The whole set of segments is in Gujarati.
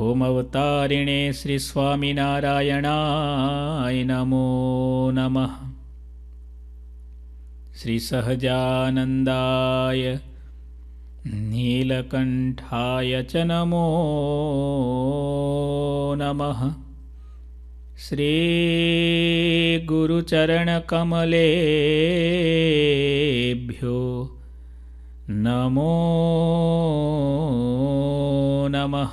ॐ अवतारिणे श्रीस्वामिनारायणाय नमो नमः नीलकण्ठाय च नमो नमः श्रीगुरुचरणकमलेभ्यो नमो नमः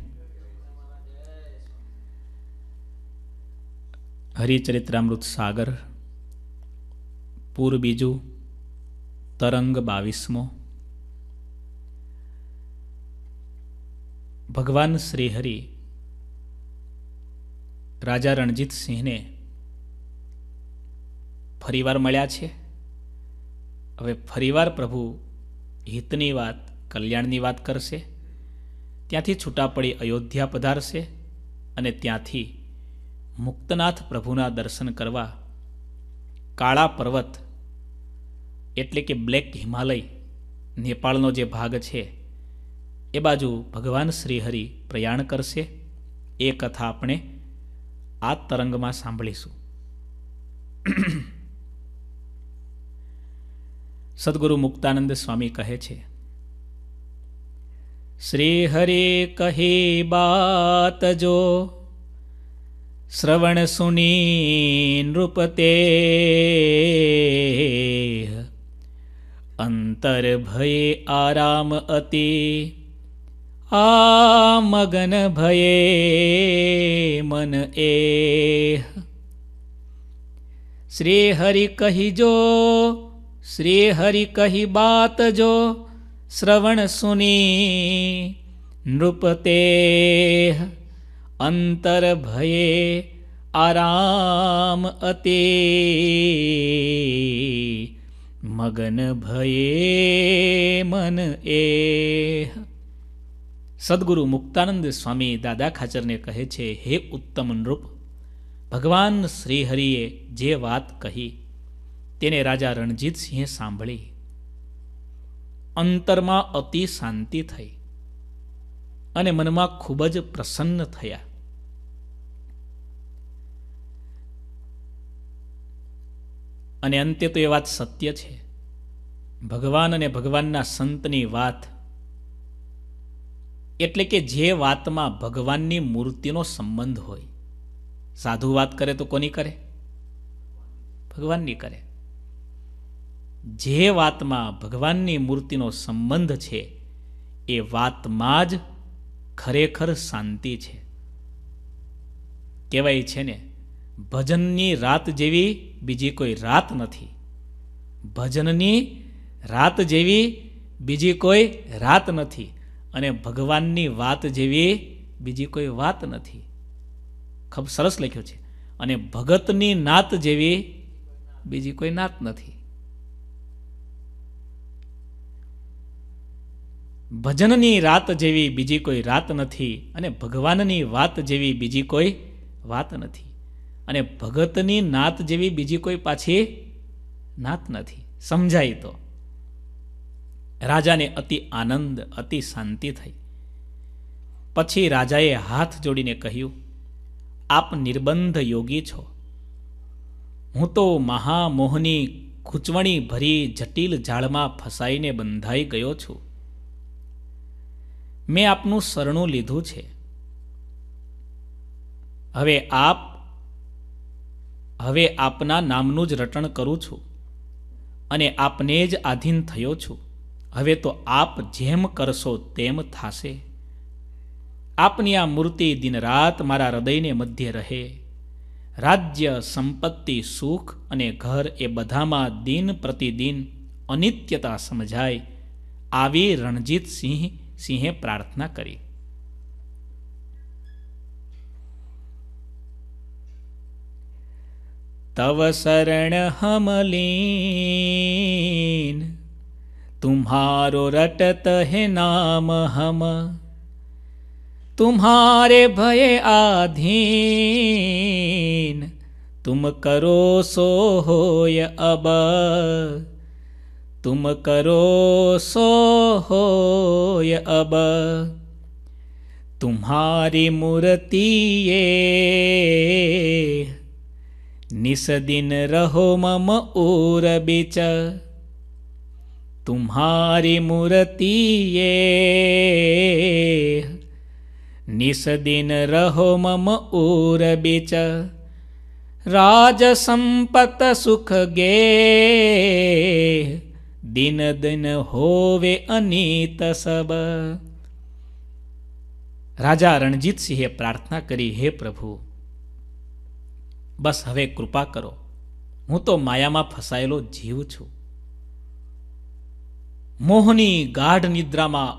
હરિચરિત્રામૃત સાગર પૂર બીજું તરંગ બાવીસમો ભગવાન શ્રીહરિ રાજા રણજીતસિંહને ફરીવાર મળ્યા છે હવે ફરીવાર પ્રભુ હિતની વાત કલ્યાણની વાત કરશે ત્યાંથી છૂટા પડી અયોધ્યા પધારશે અને ત્યાંથી મુક્તનાથ પ્રભુના દર્શન કરવા કાળા પર્વત એટલે કે બ્લેક હિમાલય નેપાળનો જે ભાગ છે એ બાજુ ભગવાન શ્રીહરિ પ્રયાણ કરશે એ કથા આપણે આ તરંગમાં સાંભળીશું સદગુરુ મુક્તાનંદ સ્વામી કહે છે શ્રી હરે કહે બાત જો श्रवणसुनी अन्तर्भये आराम अति आमगन भये मन ए श्रीहरि जो श्रीहरि कहि बात जो श्रवण सुनी नृपतेः અંતર ભયે આરામ અતે મગન ભયે મન એ સદગુરુ મુક્તાનંદ સ્વામી દાદા ખાચરને કહે છે હે ઉત્તમ નૃપ ભગવાન શ્રીહરિએ જે વાત કહી તેને રાજા રણજીતસિંહે સાંભળી અંતરમાં અતિ શાંતિ થઈ અને મનમાં ખૂબ જ પ્રસન્ન થયા અને અંતે તો એ વાત સત્ય છે ભગવાન અને ભગવાનના સંતની વાત એટલે કે જે વાતમાં ભગવાનની મૂર્તિનો સંબંધ હોય સાધુ વાત કરે તો કોની કરે ભગવાનની કરે જે વાતમાં ભગવાનની મૂર્તિનો સંબંધ છે એ વાતમાં જ ખરેખર શાંતિ છે કહેવાય છે ને ભજનની રાત જેવી બીજી કોઈ રાત નથી ભજનની રાત જેવી બીજી કોઈ રાત નથી અને ભગવાનની વાત જેવી બીજી કોઈ વાત નથી ખૂબ સરસ લખ્યું છે અને ભગતની નાત જેવી બીજી કોઈ નાત નથી ભજનની રાત જેવી બીજી કોઈ રાત નથી અને ભગવાનની વાત જેવી બીજી કોઈ વાત નથી અને ભગતની નાત જેવી બીજી કોઈ પાછી નાત નથી સમજાય તો રાજાને અતિ આનંદ અતિ શાંતિ થઈ પછી રાજાએ હાથ જોડીને કહ્યું આપ નિર્બંધ યોગી છો હું તો મહામોહની ખૂંચવણી ભરી જટિલ ઝાડમાં ફસાઈને બંધાઈ ગયો છું મેં આપનું શરણું લીધું છે હવે આપ હવે આપના નામનું જ રટણ કરું છું અને આપને જ આધીન થયો છું હવે તો આપ જેમ કરશો તેમ થાશે આપની આ મૂર્તિ દિનરાત મારા હૃદયને મધ્ય રહે રાજ્ય સંપત્તિ સુખ અને ઘર એ બધામાં દિન પ્રતિદિન અનિત્યતા સમજાય આવી રણજીત સિંહ સિંહે પ્રાર્થના કરી तव शरण हम लीन तुम्हारो रटत है नाम हम तुम्हारे भय आधीन तुम करो सो होय अब तुम करो सो हो अब तुम्हारी मूर्ति ये નિસદિન રહો મમ ઓર બેચ तुम्हारी मूर्ति ये निसदिन रहो मम ऊर बिच राज संपत सुख गे दिन दिन होवे अनीत सब રાજા રણજીતસિંહે પ્રાર્થના કરી હે પ્રભુ બસ હવે કૃપા કરો હું તો માયામાં ફસાયેલો જીવ છું મોહની ગાઢ નિદ્રામાં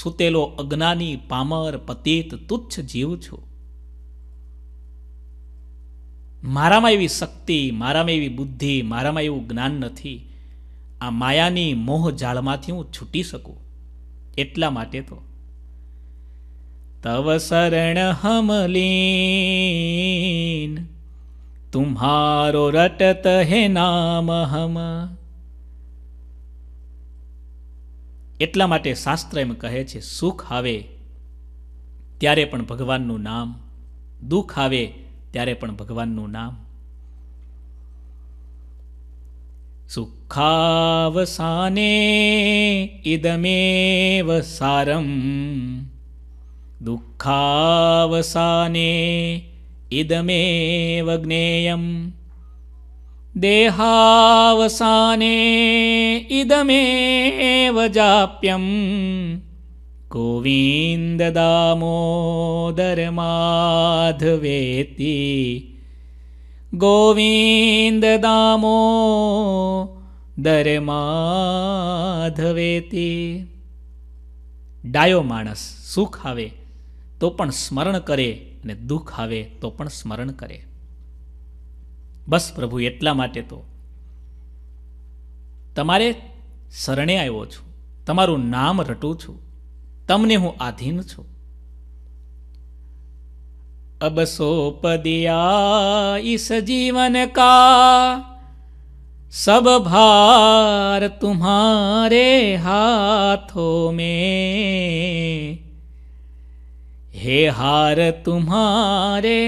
સૂતેલો અજ્ઞાની પામર પતિત તુચ્છ જીવ છું મારામાં એવી શક્તિ મારામાં એવી બુદ્ધિ મારામાં એવું જ્ઞાન નથી આ માયાની મોહ જાળમાંથી હું છૂટી શકું એટલા માટે તો તવ શરણ હમલીન तुम्हारो રટત હે નામ હમ એટલા માટે શાસ્ત્ર એમ કહે છે સુખ આવે ત્યારે પણ ભગવાનનું નામ દુઃખ આવે ત્યારે પણ ભગવાનનું નામ સુખાવસાને ઇદમેવ સારમ દુઃખાવસાને इदमेवज्ञेयम् देहावसाने इदमेव जाप्यं गोविन्ददामोदरमाधवेति गोविन्ददामो દરમાધવેતી ડાયો માણસ સુખ આવે તો પણ સ્મરણ કરે ને દુઃખ આવે તો પણ સ્મરણ કરે બસ પ્રભુ એટલા માટે તો તમારે શરણે આવ્યો છું તમારું નામ રટું છું તમને હું આધીન છું અબ સો પદિયા જીવન કા સબ ભાર તુમ્હારે હાથો મેં हे हार तुम्हारे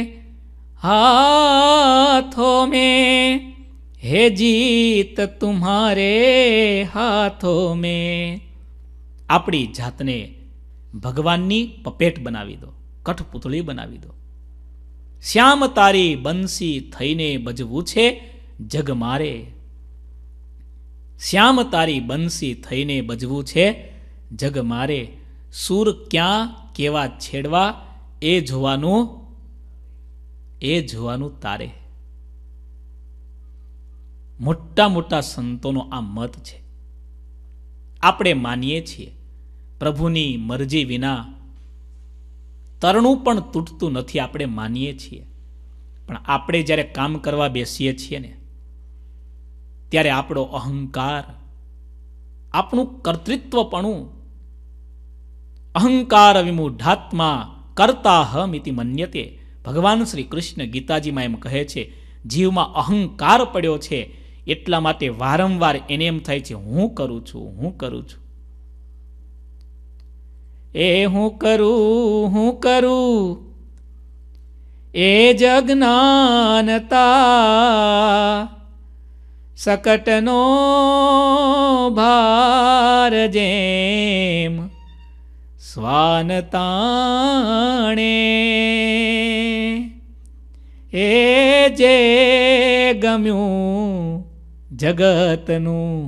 हाथों में हे જીત તુમારે હાથો में આપણી જાતને ભગવાનની પપેટ બનાવી દો કઠપુતળી બનાવી દો શ્યામ તારી બંસી થઈને બજવું છે જગ મારે શ્યામ તારી બંસી થઈને બજવું છે જગ મારે સૂર ક્યાં કેવા છેડવા એ જોવાનું એ જોવાનું તારે મોટા મોટા સંતોનો આ મત છે આપણે માનીએ છીએ પ્રભુની મરજી વિના તરણું પણ તૂટતું નથી આપણે માનીએ છીએ પણ આપણે જ્યારે કામ કરવા બેસીએ છીએ ને ત્યારે આપણો અહંકાર આપણું કર્તૃત્વપણું અહંકાર વિમૂઢાત્મા કરતાહમિતિ હમિતિ મન્યતે ભગવાન શ્રી કૃષ્ણ ગીતાજીમાં એમ કહે છે જીવમાં અહંકાર પડ્યો છે એટલા માટે વારંવાર એને એમ થાય છે હું કરું છું હું કરું છું એ હું કરું હું કરું એ જગ્નાનતા સકટનો ભાર જેમ સ્વાનતાણે એ જે ગમ્યું જગતનું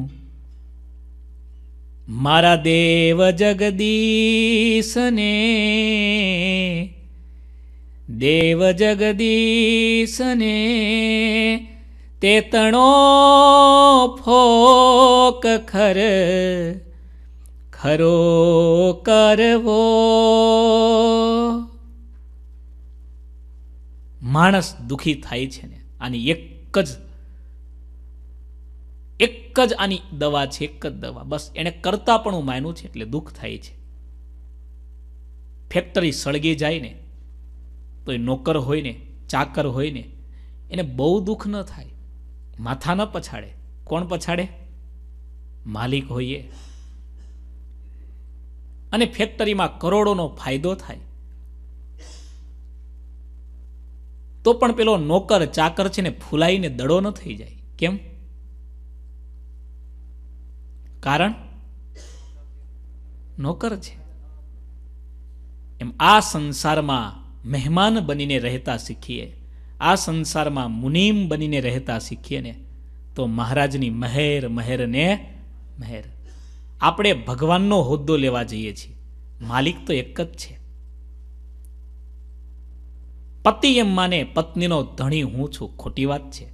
મારા દેવ જગદીશને દેવ જગદીશને તે તણો ફોક ખર હરો કરવો માણસ દુખી થાય છે ને આની એક જ એક જ આની દવા છે એક જ દવા બસ એને કરતા પણ હું માનું છે એટલે દુઃખ થાય છે ફેક્ટરી સળગી જાય ને તો એ નોકર હોય ને ચાકર હોય ને એને બહુ દુઃખ ન થાય માથા ન પછાડે કોણ પછાડે માલિક હોઈએ અને ફેક્ટરીમાં કરોડોનો ફાયદો થાય તો પણ પેલો નોકર ચાકર છે ને ફૂલાઈને દડો ન થઈ જાય કેમ કારણ નોકર છે એમ આ સંસારમાં મહેમાન બનીને રહેતા શીખીએ આ સંસારમાં મુનિમ બનીને રહેતા શીખીએ ને તો મહારાજની મહેર મહેરને મહેર આપણે ભગવાનનો હોદ્દો લેવા જઈએ છીએ માલિક તો એક જ છે પતિ એમ માને પત્નીનો ધણી હું છું ખોટી વાત છે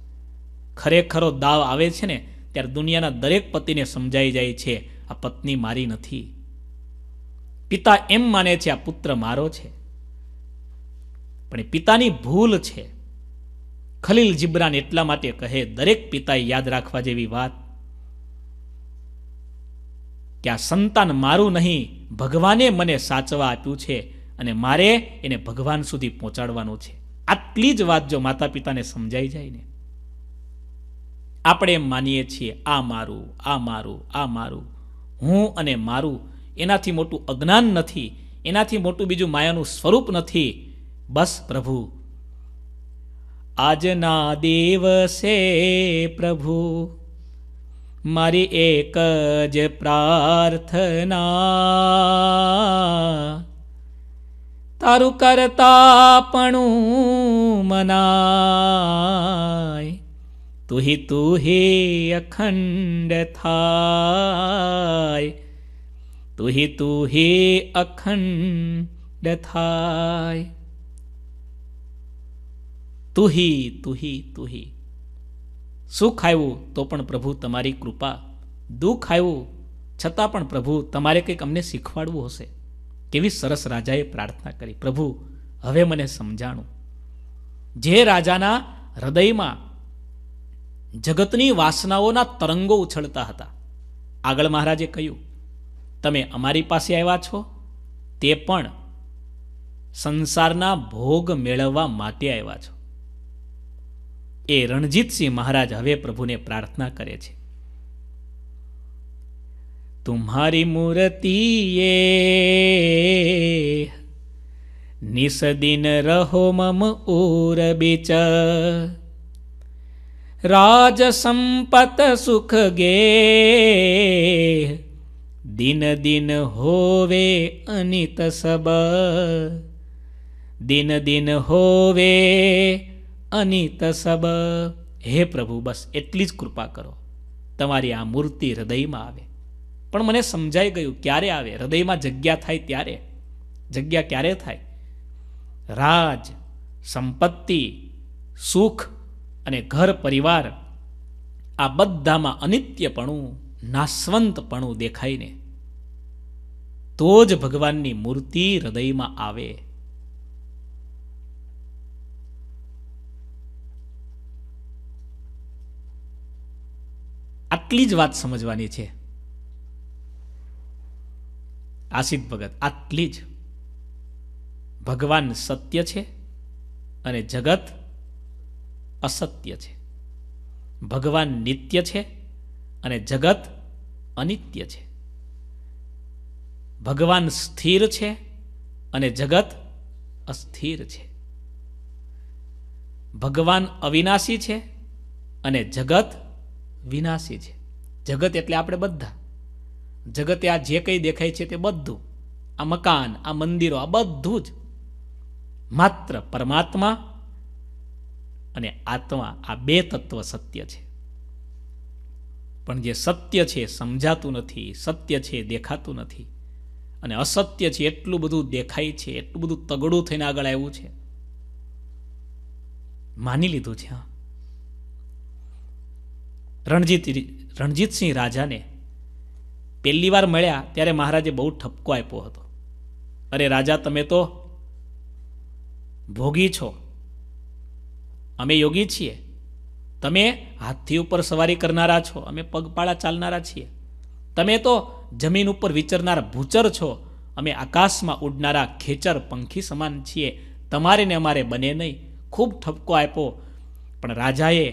ખરેખરો દાવ આવે છે ને ત્યારે દુનિયાના દરેક પતિને સમજાઈ જાય છે આ પત્ની મારી નથી પિતા એમ માને છે આ પુત્ર મારો છે પણ એ પિતાની ભૂલ છે ખલીલ જિબ્રાન એટલા માટે કહે દરેક પિતાએ યાદ રાખવા જેવી વાત કે આ સંતાન મારું નહીં ભગવાને મને સાચવા આપ્યું છે અને મારે એને ભગવાન સુધી પહોંચાડવાનું છે આટલી જ વાત જો માતા પિતાને સમજાઈ જાય ને આપણે માનીએ છીએ આ મારું આ મારું આ મારું હું અને મારું એનાથી મોટું અજ્ઞાન નથી એનાથી મોટું બીજું માયાનું સ્વરૂપ નથી બસ પ્રભુ આજના દેવ છે પ્રભુ મારી એક જ પ્રાર્થના તારું કરતા પણું મનાય તુહી તુહી અખંડ થાય તુહી તુહી અખંડ થાય તુહી તુહી તુહી સુખ આવ્યું તો પણ પ્રભુ તમારી કૃપા દુઃખ આવ્યું છતાં પણ પ્રભુ તમારે કંઈક અમને શીખવાડવું હશે કેવી સરસ રાજાએ પ્રાર્થના કરી પ્રભુ હવે મને સમજાણું જે રાજાના હૃદયમાં જગતની વાસનાઓના તરંગો ઉછળતા હતા આગળ મહારાજે કહ્યું તમે અમારી પાસે આવ્યા છો તે પણ સંસારના ભોગ મેળવવા માટે આવ્યા છો એ રણજીતસિંહ મહારાજ હવે પ્રભુને પ્રાર્થના કરે છે તુમ્હારી મૂર્તિએ નિસદિન રહો મમ ઉર બિચ રાજ સંપત સુખ ગે દિન દિન હોવે અનિત સબ દિન દિન હોવે અનિત સબ હે પ્રભુ બસ એટલી જ કૃપા કરો તમારી આ મૂર્તિ હૃદયમાં આવે પણ મને સમજાઈ ગયું ક્યારે આવે હૃદયમાં જગ્યા થાય ત્યારે જગ્યા ક્યારે થાય રાજ સંપત્તિ સુખ અને ઘર પરિવાર આ બધામાં અનિત્યપણું નાસવંતપણું દેખાઈને તો જ ભગવાનની મૂર્તિ હૃદયમાં આવે આટલી જ વાત સમજવાની છે આસિદ ભગત આટલી જ ભગવાન સત્ય છે અને જગત અસત્ય છે ભગવાન નિત્ય છે અને જગત અનિત્ય છે ભગવાન સ્થિર છે અને જગત અસ્થિર છે ભગવાન અવિનાશી છે અને જગત વિનાશી છે જગત એટલે આપણે બધા જગતે આ જે કંઈ દેખાય છે તે બધું આ મકાન આ મંદિરો આ બધું જ માત્ર પરમાત્મા અને આત્મા આ બે તત્વ સત્ય છે પણ જે સત્ય છે સમજાતું નથી સત્ય છે દેખાતું નથી અને અસત્ય છે એટલું બધું દેખાય છે એટલું બધું તગડું થઈને આગળ આવ્યું છે માની લીધું છે હા રણજીત રણજીતસિંહ રાજાને પહેલી વાર મળ્યા ત્યારે મહારાજે બહુ ઠપકો આપ્યો હતો અરે રાજા તમે તો ભોગી છો અમે યોગી છીએ તમે હાથથી ઉપર સવારી કરનારા છો અમે પગપાળા ચાલનારા છીએ તમે તો જમીન ઉપર વિચરનારા ભૂચર છો અમે આકાશમાં ઉડનારા ખેચર પંખી સમાન છીએ તમારે ને અમારે બને નહીં ખૂબ ઠપકો આપ્યો પણ રાજાએ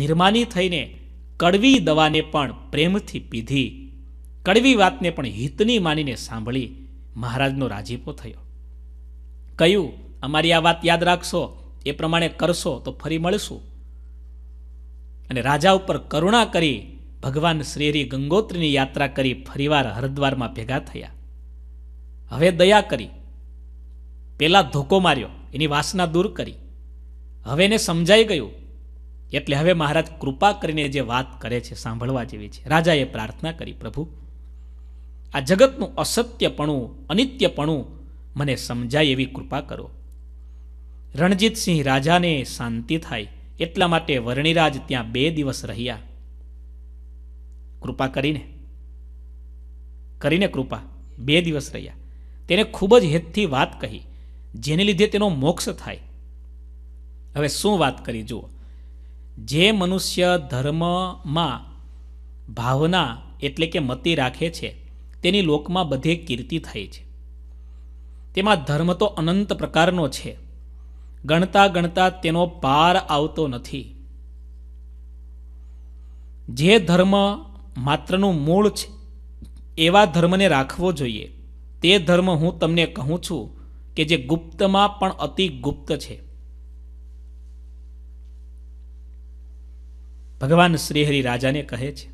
નિર્માની થઈને કડવી દવાને પણ પ્રેમથી પીધી કડવી વાતને પણ હિતની માનીને સાંભળી મહારાજનો રાજીપો થયો કહ્યું અમારી આ વાત યાદ રાખશો એ પ્રમાણે કરશો તો ફરી મળશું અને રાજા ઉપર કરુણા કરી ભગવાન શ્રીહરી ગંગોત્રીની યાત્રા કરી ફરીવાર હરદ્વારમાં ભેગા થયા હવે દયા કરી પેલા ધોકો માર્યો એની વાસના દૂર કરી હવે એને સમજાઈ ગયું એટલે હવે મહારાજ કૃપા કરીને જે વાત કરે છે સાંભળવા જેવી છે રાજાએ પ્રાર્થના કરી પ્રભુ આ જગતનું અસત્યપણું અનિત્યપણું મને સમજાય એવી કૃપા કરો રણજીતસિંહ રાજાને શાંતિ થાય એટલા માટે વરણીરાજ ત્યાં બે દિવસ રહ્યા કૃપા કરીને કરીને કૃપા બે દિવસ રહ્યા તેને ખૂબ જ હેતથી વાત કહી જેને લીધે તેનો મોક્ષ થાય હવે શું વાત કરી જુઓ જે મનુષ્ય ધર્મમાં ભાવના એટલે કે મતિ રાખે છે તેની લોકમાં બધે કીર્તિ થાય છે તેમાં ધર્મ તો અનંત પ્રકારનો છે ગણતા ગણતા તેનો પાર આવતો નથી જે ધર્મ માત્રનું મૂળ છે એવા ધર્મને રાખવો જોઈએ તે ધર્મ હું તમને કહું છું કે જે ગુપ્તમાં પણ અતિ ગુપ્ત છે ભગવાન શ્રીહરિ રાજાને કહે છે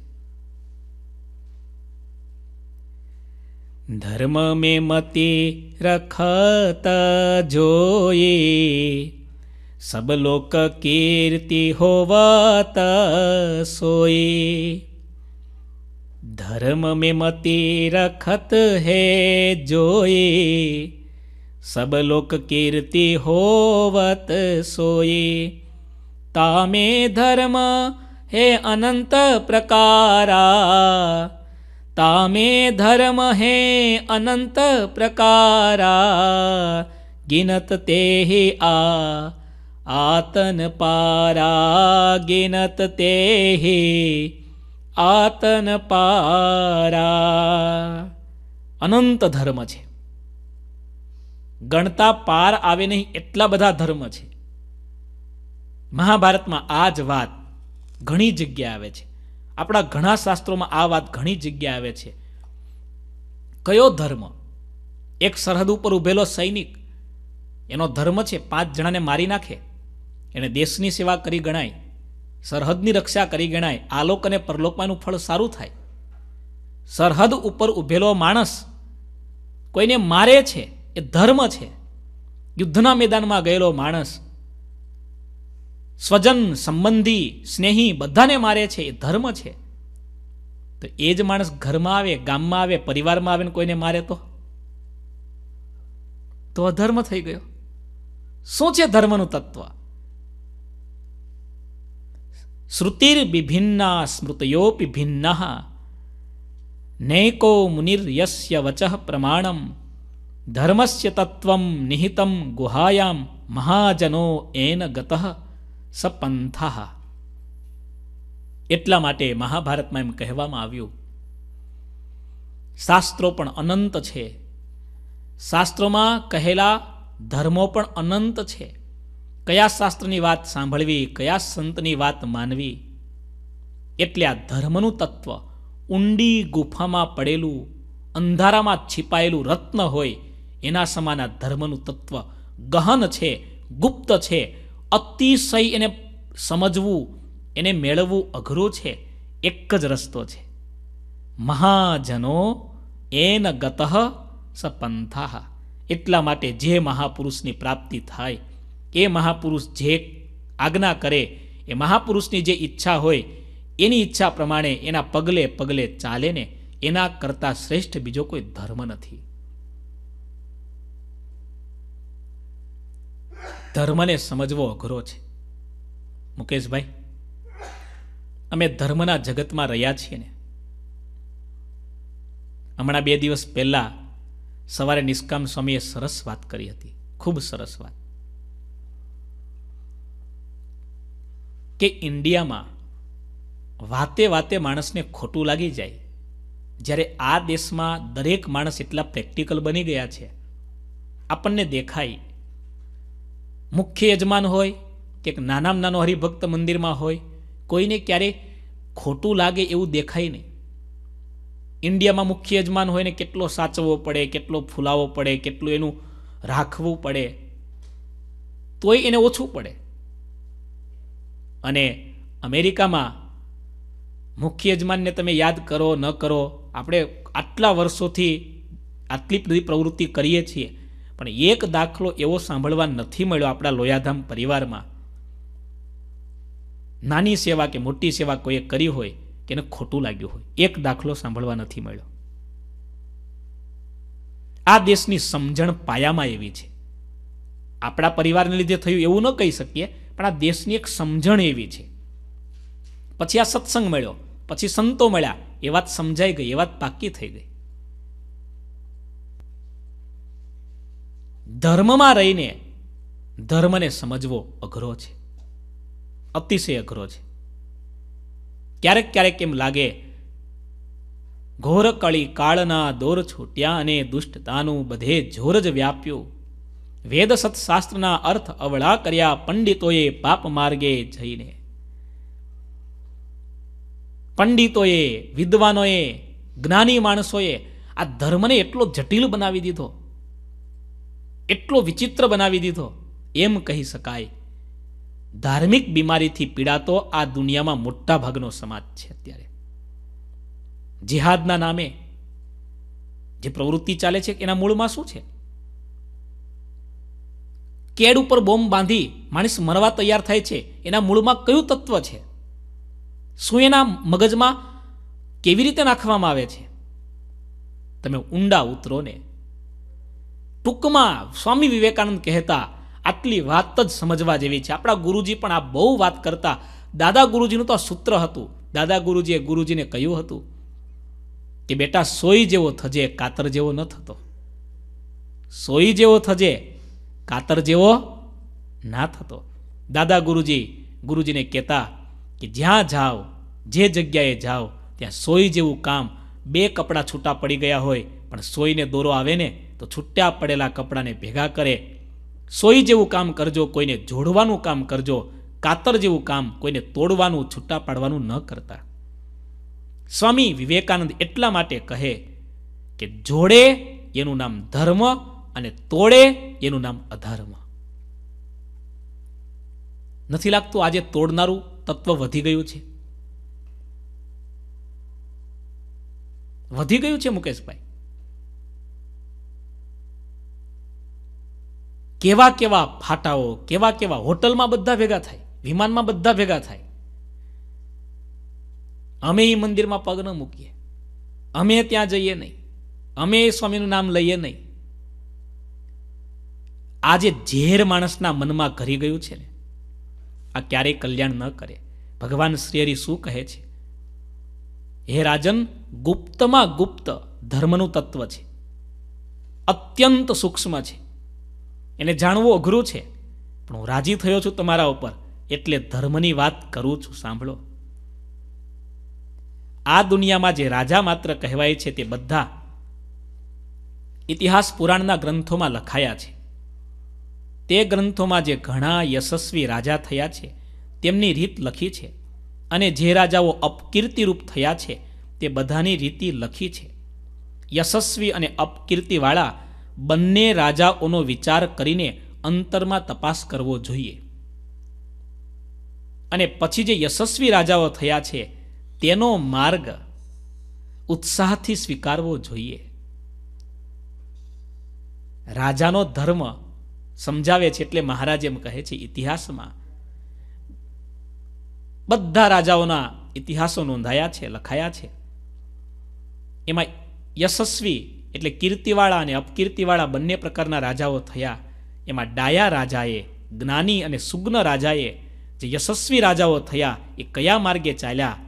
ધર્મ મે મતિ રખત જોયે સબ લોક કીર્તિ હોવત સોયે ધર્મ મે મતિ રખત હે જોયે સબ લોક કીર્તિ હોવત સોયે તામે ધર્મ હે અનંત પ્રકારા તામે ધર્મ હે અનંત પ્રકારા ગિનત તે આ આતન પારા ગિનત તે આતન પારા અનંત ધર્મ છે ગણતા પાર આવે નહીં એટલા બધા ધર્મ છે મહાભારતમાં આ જ વાત ઘણી જગ્યા આવે છે આપણા ઘણા શાસ્ત્રોમાં આ વાત ઘણી જગ્યા આવે છે કયો ધર્મ એક સરહદ ઉપર ઊભેલો સૈનિક એનો ધર્મ છે પાંચ જણાને મારી નાખે એણે દેશની સેવા કરી ગણાય સરહદની રક્ષા કરી ગણાય આલોક અને પરલોકમાં ફળ સારું થાય સરહદ ઉપર ઊભેલો માણસ કોઈને મારે છે એ ધર્મ છે યુદ્ધના મેદાનમાં ગયેલો માણસ સ્વજન સંબંધી સ્નેહી બધાને મારે છે એ ધર્મ છે તો એ જ માણસ ઘરમાં આવે ગામમાં આવે પરિવારમાં આવે ને કોઈને મારે તો તો અધર્મ થઈ ગયો શું છે ધર્મનું તત્વ શ્રુતિર વિભિન્ના સ્મૃતયોપી ભિન્ન નૈકો મુનિર્યસ્ય વચ પ્રમાણમ ધર્મસ્ય તત્વ નિહિતમ ગુહાયામ મહાજનો એન ગતઃ સપંથા એટલા માટે મહાભારતમાં એમ કહેવામાં આવ્યું શાસ્ત્રો પણ અનંત છે શાસ્ત્રોમાં કહેલા ધર્મો પણ અનંત છે કયા શાસ્ત્રની વાત સાંભળવી કયા સંતની વાત માનવી એટલે આ ધર્મનું તત્વ ઊંડી ગુફામાં પડેલું અંધારામાં છિપાયેલું રત્ન હોય એના સમાન આ ધર્મનું તત્વ ગહન છે ગુપ્ત છે અતિશય એને સમજવું એને મેળવવું અઘરું છે એક જ રસ્તો છે મહાજનો એન ગત સપંથા એટલા માટે જે મહાપુરુષની પ્રાપ્તિ થાય એ મહાપુરુષ જે આજ્ઞા કરે એ મહાપુરુષની જે ઈચ્છા હોય એની ઈચ્છા પ્રમાણે એના પગલે પગલે ચાલે ને એના કરતાં શ્રેષ્ઠ બીજો કોઈ ધર્મ નથી ધર્મને સમજવો અઘરો છે મુકેશભાઈ અમે ધર્મના જગતમાં રહ્યા છીએ ને હમણાં બે દિવસ પહેલાં સવારે નિષ્કામ સ્વામીએ સરસ વાત કરી હતી ખૂબ સરસ વાત કે ઇન્ડિયામાં વાતે વાતે માણસને ખોટું લાગી જાય જ્યારે આ દેશમાં દરેક માણસ એટલા પ્રેક્ટિકલ બની ગયા છે આપણને દેખાય મુખ્ય યજમાન હોય કે નાનામાં નાનો હરિભક્ત મંદિરમાં હોય કોઈને ક્યારે ખોટું લાગે એવું દેખાય નહીં ઇન્ડિયામાં મુખ્ય યજમાન હોય ને કેટલો સાચવવો પડે કેટલો ફૂલાવો પડે કેટલું એનું રાખવું પડે તોય એને ઓછું પડે અને અમેરિકામાં મુખ્ય યજમાનને તમે યાદ કરો ન કરો આપણે આટલા વર્ષોથી આટલી બધી પ્રવૃત્તિ કરીએ છીએ પણ એક દાખલો એવો સાંભળવા નથી મળ્યો આપણા લોયાધામ પરિવારમાં નાની સેવા કે મોટી સેવા કોઈએ કરી હોય કે એને ખોટું લાગ્યું હોય એક દાખલો સાંભળવા નથી મળ્યો આ દેશની સમજણ પાયામાં એવી છે આપણા પરિવારને લીધે થયું એવું ન કહી શકીએ પણ આ દેશની એક સમજણ એવી છે પછી આ સત્સંગ મળ્યો પછી સંતો મળ્યા એ વાત સમજાઈ ગઈ એ વાત પાકી થઈ ગઈ ધર્મમાં રહીને ધર્મને સમજવો અઘરો છે અતિશય અઘરો છે ક્યારેક ક્યારેક એમ લાગે ઘોર કળી કાળના દોર છૂટ્યા અને દુષ્ટતાનું બધે જોર જ વ્યાપ્યું વેદ સત્શાસ્ત્રના અર્થ અવળા કર્યા પંડિતોએ પાપ માર્ગે જઈને પંડિતોએ વિદ્વાનોએ જ્ઞાની માણસોએ આ ધર્મને એટલો જટિલ બનાવી દીધો એટલો વિચિત્ર બનાવી દીધો એમ કહી શકાય ધાર્મિક બીમારીથી પીડાતો આ દુનિયામાં મોટા ભાગનો સમાજ છે અત્યારે જિહાદના નામે જે પ્રવૃત્તિ ચાલે છે એના મૂળમાં શું છે કેડ ઉપર બોમ્બ બાંધી માણસ મરવા તૈયાર થાય છે એના મૂળમાં કયું તત્વ છે શું એના મગજમાં કેવી રીતે નાખવામાં આવે છે તમે ઊંડા ઉતરો ને ટૂંકમાં સ્વામી વિવેકાનંદ કહેતા આટલી વાત જ સમજવા જેવી છે આપણા ગુરુજી પણ આ બહુ વાત કરતા દાદા ગુરુજીનું તો સૂત્ર હતું દાદા ગુરુજીએ ગુરુજીને કહ્યું હતું કે બેટા સોઈ જેવો થજે કાતર જેવો ન થતો સોઈ જેવો થજે કાતર જેવો ના થતો દાદા ગુરુજી ગુરુજીને કહેતા કે જ્યાં જાઓ જે જગ્યાએ જાઓ ત્યાં સોઈ જેવું કામ બે કપડાં છૂટા પડી ગયા હોય પણ સોઈને દોરો આવે ને તો છૂટ્યા પડેલા કપડાને ભેગા કરે સોઈ જેવું કામ કરજો કોઈને જોડવાનું કામ કરજો કાતર જેવું કામ કોઈને તોડવાનું છૂટા પાડવાનું ન કરતા સ્વામી વિવેકાનંદ એટલા માટે કહે કે જોડે એનું નામ ધર્મ અને તોડે એનું નામ અધર્મ નથી લાગતું આજે તોડનારું તત્વ વધી ગયું છે વધી ગયું છે મુકેશભાઈ કેવા કેવા ફાટાઓ કેવા કેવા હોટલમાં બધા ભેગા થાય વિમાનમાં બધા ભેગા થાય અમે એ મંદિરમાં પગ ન મૂકીએ અમે ત્યાં જઈએ નહીં અમે એ સ્વામીનું નામ લઈએ નહીં આજે ઝેર માણસના મનમાં ઘરી ગયું છે ને આ ક્યારેય કલ્યાણ ન કરે ભગવાન શ્રીહરિ શું કહે છે હે રાજન ગુપ્તમાં ગુપ્ત ધર્મનું તત્વ છે અત્યંત સૂક્ષ્મ છે એને જાણવું અઘરું છે પણ હું રાજી થયો છું તમારા ઉપર એટલે ધર્મની વાત કરું છું સાંભળો આ દુનિયામાં જે રાજા માત્ર કહેવાય છે તે બધા ઇતિહાસ પુરાણના ગ્રંથોમાં લખાયા છે તે ગ્રંથોમાં જે ઘણા યશસ્વી રાજા થયા છે તેમની રીત લખી છે અને જે રાજાઓ અપકીર્તિરૂપ થયા છે તે બધાની રીતિ લખી છે યશસ્વી અને અપકીર્તિવાળા બંને રાજાઓનો વિચાર કરીને અંતરમાં તપાસ કરવો જોઈએ અને પછી જે યશસ્વી રાજાઓ થયા છે તેનો માર્ગ ઉત્સાહથી સ્વીકારવો જોઈએ રાજાનો ધર્મ સમજાવે છે એટલે મહારાજ એમ કહે છે ઇતિહાસમાં બધા રાજાઓના ઇતિહાસો નોંધાયા છે લખાયા છે એમાં યશસ્વી એટલે કીર્તિવાળા અને અપકીર્તિવાળા બંને પ્રકારના રાજાઓ થયા એમાં ડાયા રાજાએ જ્ઞાની અને સુગ્ન રાજાએ જે યશસ્વી રાજાઓ થયા એ કયા માર્ગે ચાલ્યા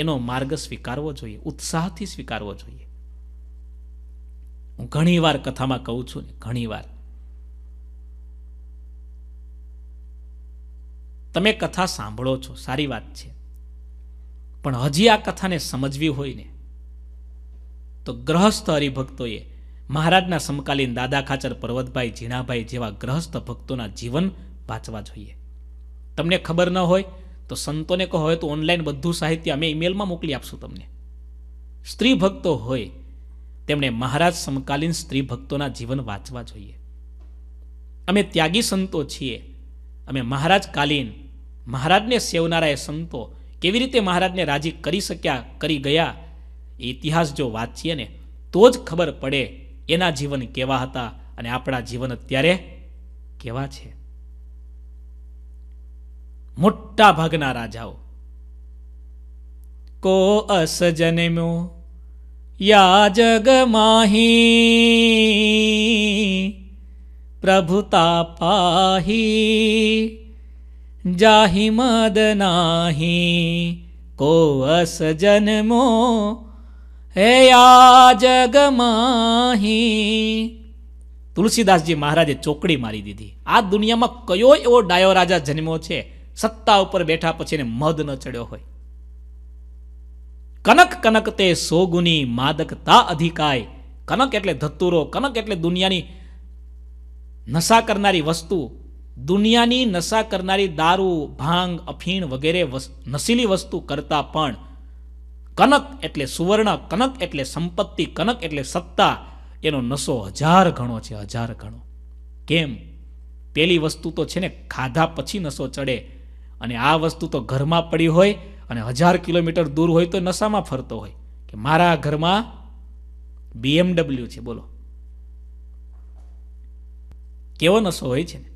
એનો માર્ગ સ્વીકારવો જોઈએ ઉત્સાહથી સ્વીકારવો જોઈએ હું ઘણીવાર કથામાં કહું છું ને ઘણીવાર તમે કથા સાંભળો છો સારી વાત છે પણ હજી આ કથાને સમજવી હોય ને તો ગ્રહસ્થ હરિભક્તોએ મહારાજના સમકાલીન દાદા ખાચર પર્વતભાઈ ઝીણાભાઈ જેવા ગ્રહસ્થ ભક્તોના જીવન વાંચવા જોઈએ તમને ખબર ન હોય તો સંતોને કહો હોય તો ઓનલાઈન બધું સાહિત્ય અમે ઈમેલમાં મોકલી આપશું તમને સ્ત્રી ભક્તો હોય તેમણે મહારાજ સમકાલીન સ્ત્રી ભક્તોના જીવન વાંચવા જોઈએ અમે ત્યાગી સંતો છીએ અમે મહારાજ કાલીન મહારાજને સેવનારા એ સંતો કેવી રીતે મહારાજને રાજી કરી શક્યા કરી ગયા ઇતિહાસ જો વાંચીએ ને તો જ ખબર પડે એના જીવન કેવા હતા અને આપણા જીવન અત્યારે કેવા છે મોટા ભાગના રાજાઓ કો અસજન્મ્યો યા જગ માહી પ્રભુતા પાહી જાહી મદ નાહી કો અસજન્મો હે આ જગમાહી તુલસીદાસજી મહારાજે ચોકડી મારી દીધી આ દુનિયામાં કયો એવો ડાયો રાજા જન્મ્યો છે સત્તા ઉપર બેઠા પછી એને મદ ન ચડ્યો હોય કનક કનક તે સોગુની માદકતા અધિકાય કનક એટલે ધતુરો કનક એટલે દુનિયાની નશા કરનારી વસ્તુ દુનિયાની નશા કરનારી દારૂ ભાંગ અફીણ વગેરે નશીલી વસ્તુ કરતાં પણ કનક એટલે સુવર્ણ કનક એટલે સંપત્તિ કનક એટલે સત્તા એનો નશો હજાર ઘણો છે હજાર ઘણો કેમ પેલી વસ્તુ તો છે ને ખાધા પછી નશો ચડે અને આ વસ્તુ તો ઘરમાં પડી હોય અને હજાર કિલોમીટર દૂર હોય તો નશામાં ફરતો હોય કે મારા ઘરમાં બીએમડબલ્યુ છે બોલો કેવો નશો હોય છે ને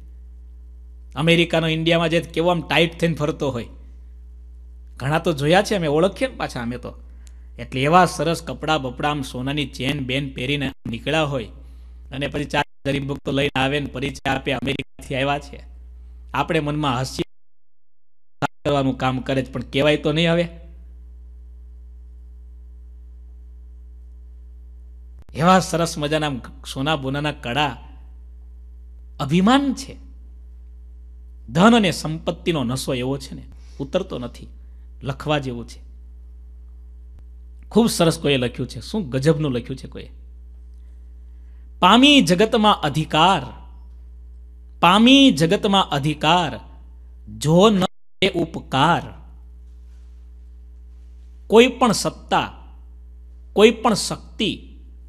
અમેરિકાનો ઇન્ડિયામાં જે કેવો આમ ટાઈટ થઈને ફરતો હોય ઘણા તો જોયા છે અમે ઓળખીએ ને પાછા અમે તો એટલે એવા સરસ કપડાં બપડાં સોનાની ચેન બેન પહેરીને નીકળ્યા હોય અને પછી ચાર ગરીબ ભક્તો લઈને આવે ને પરિચય આપે અમેરિકાથી આવ્યા છે આપણે મનમાં હસી કરવાનું કામ કરે છે પણ કહેવાય તો નહીં હવે એવા સરસ મજાના સોના બોનાના કડા અભિમાન છે ધન અને સંપત્તિનો નશો એવો છે ને ઉતરતો નથી લખવા જેવું છે ખૂબ સરસ કોઈએ લખ્યું છે શું ગજબનું લખ્યું છે કોઈએ પામી જગતમાં અધિકાર પામી જગતમાં અધિકાર જો ન ઉપકાર કોઈ પણ સત્તા કોઈ પણ શક્તિ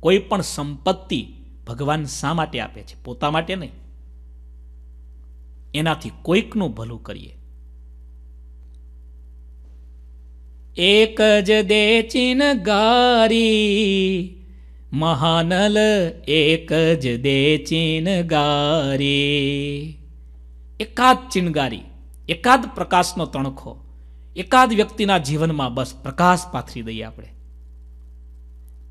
કોઈ પણ સંપત્તિ ભગવાન શા માટે આપે છે પોતા માટે નહીં એનાથી કોઈકનું ભલું કરીએ એક જ દેચિન ગારી મહાનલ એક જ દેચિન ગારી એકાદ ચિનગારી એકાદ પ્રકાશનો તણખો એકાદ વ્યક્તિના જીવનમાં બસ પ્રકાશ પાથરી દઈએ આપણે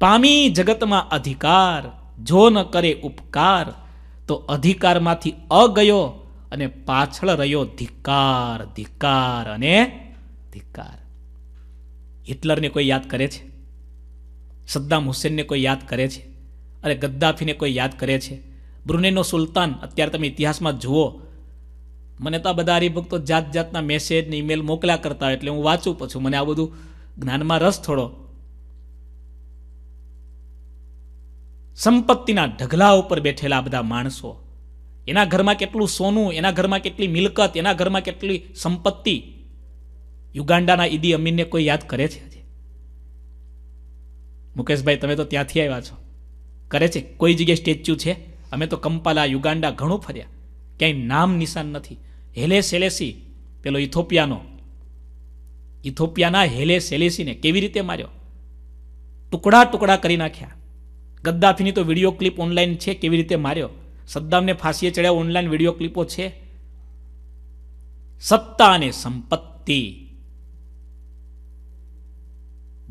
પામી જગતમાં અધિકાર જો ન કરે ઉપકાર તો અધિકારમાંથી અગયો અને પાછળ રહ્યો ધિકાર ધિકાર અને ધિકાર હિટલરને કોઈ યાદ કરે છે સદ્દામ હુસેનને કોઈ યાદ કરે છે અરે ગદ્દાફીને કોઈ યાદ કરે છે બ્રુનેનો સુલતાન અત્યારે તમે ઇતિહાસમાં જુઓ મને તો આ બધા હરિભક્તો જાત જાતના મેસેજ ને ઈમેલ મોકલ્યા કરતા એટલે હું વાંચું પછી મને આ બધું જ્ઞાનમાં રસ થોડો સંપત્તિના ઢગલા ઉપર બેઠેલા બધા માણસો એના ઘરમાં કેટલું સોનું એના ઘરમાં કેટલી મિલકત એના ઘરમાં કેટલી સંપત્તિ યુગાંડાના ઈદી અમીનને કોઈ યાદ કરે છે આજે મુકેશભાઈ તમે તો ત્યાંથી આવ્યા છો કરે છે કોઈ જગ્યાએ સ્ટેચ્યુ છે અમે તો કંપાલા યુગાંડા ઘણું ફર્યા ક્યાંય નામ નિશાન નથી હેલે સેલેસી પેલો ઇથોપિયાનો ઇથોપિયાના હેલે સેલેસીને કેવી રીતે માર્યો ટુકડા ટુકડા કરી નાખ્યા ગદ્દાફીની તો વિડીયો ક્લિપ ઓનલાઈન છે કેવી રીતે માર્યો સદ્દામને ફાંસીએ ચડ્યા ઓનલાઈન વિડીયો ક્લિપો છે સત્તા અને સંપત્તિ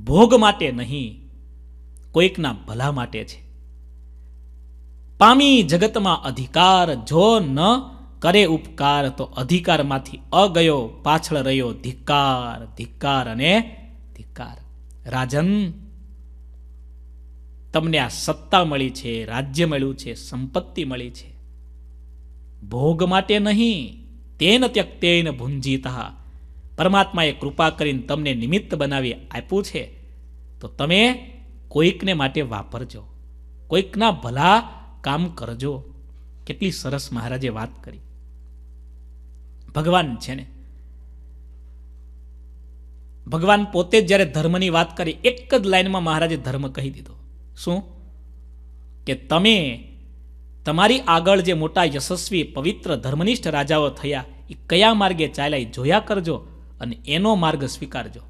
ભોગ માટે નહીં કોઈકના ભલા માટે છે પામી જગતમાં અધિકાર જો ન કરે ઉપકાર તો અધિકારમાંથી અગયો પાછળ રહ્યો ધિક્કાર ધિક્કાર અને ધિક્કાર રાજન તમને આ સત્તા મળી છે રાજ્ય મળ્યું છે સંપત્તિ મળી છે ભોગ માટે નહીં તેન ત્યક્તેન ભુંજીતા પરમાત્માએ કૃપા કરીને તમને નિમિત્ત બનાવી આપ્યું છે તો તમે કોઈકને માટે વાપરજો કોઈકના ભલા કામ કરજો કેટલી સરસ મહારાજે વાત કરી ભગવાન છે ને ભગવાન પોતે જ જ્યારે ધર્મની વાત કરી એક જ લાઈનમાં મહારાજે ધર્મ કહી દીધો શું કે તમે તમારી આગળ જે મોટા યશસ્વી પવિત્ર ધર્મનિષ્ઠ રાજાઓ થયા એ કયા માર્ગે ચાલ્યા જોયા કરજો અને એનો માર્ગ સ્વીકારજો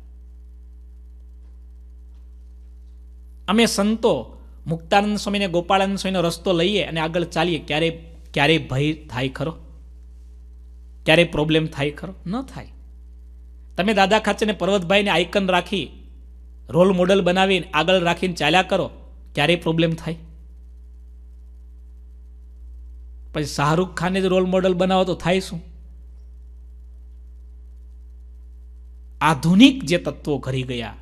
અમે સંતો મુક્તાનંદ સ્વામીને ગોપાળાનંદ સ્વામીનો રસ્તો લઈએ અને આગળ ચાલીએ ક્યારે ક્યારે ભય થાય ખરો ક્યારે પ્રોબ્લેમ થાય ખરો ન થાય તમે દાદા ખાચેને પર્વતભાઈને આઇકન રાખી રોલ મોડલ બનાવીને આગળ રાખીને ચાલ્યા કરો ક્યારે પ્રોબ્લેમ થાય પછી શાહરૂખ ખાનને જ રોલ મોડલ બનાવો તો થાય શું આધુનિક જે તત્વો ઘરી ગયા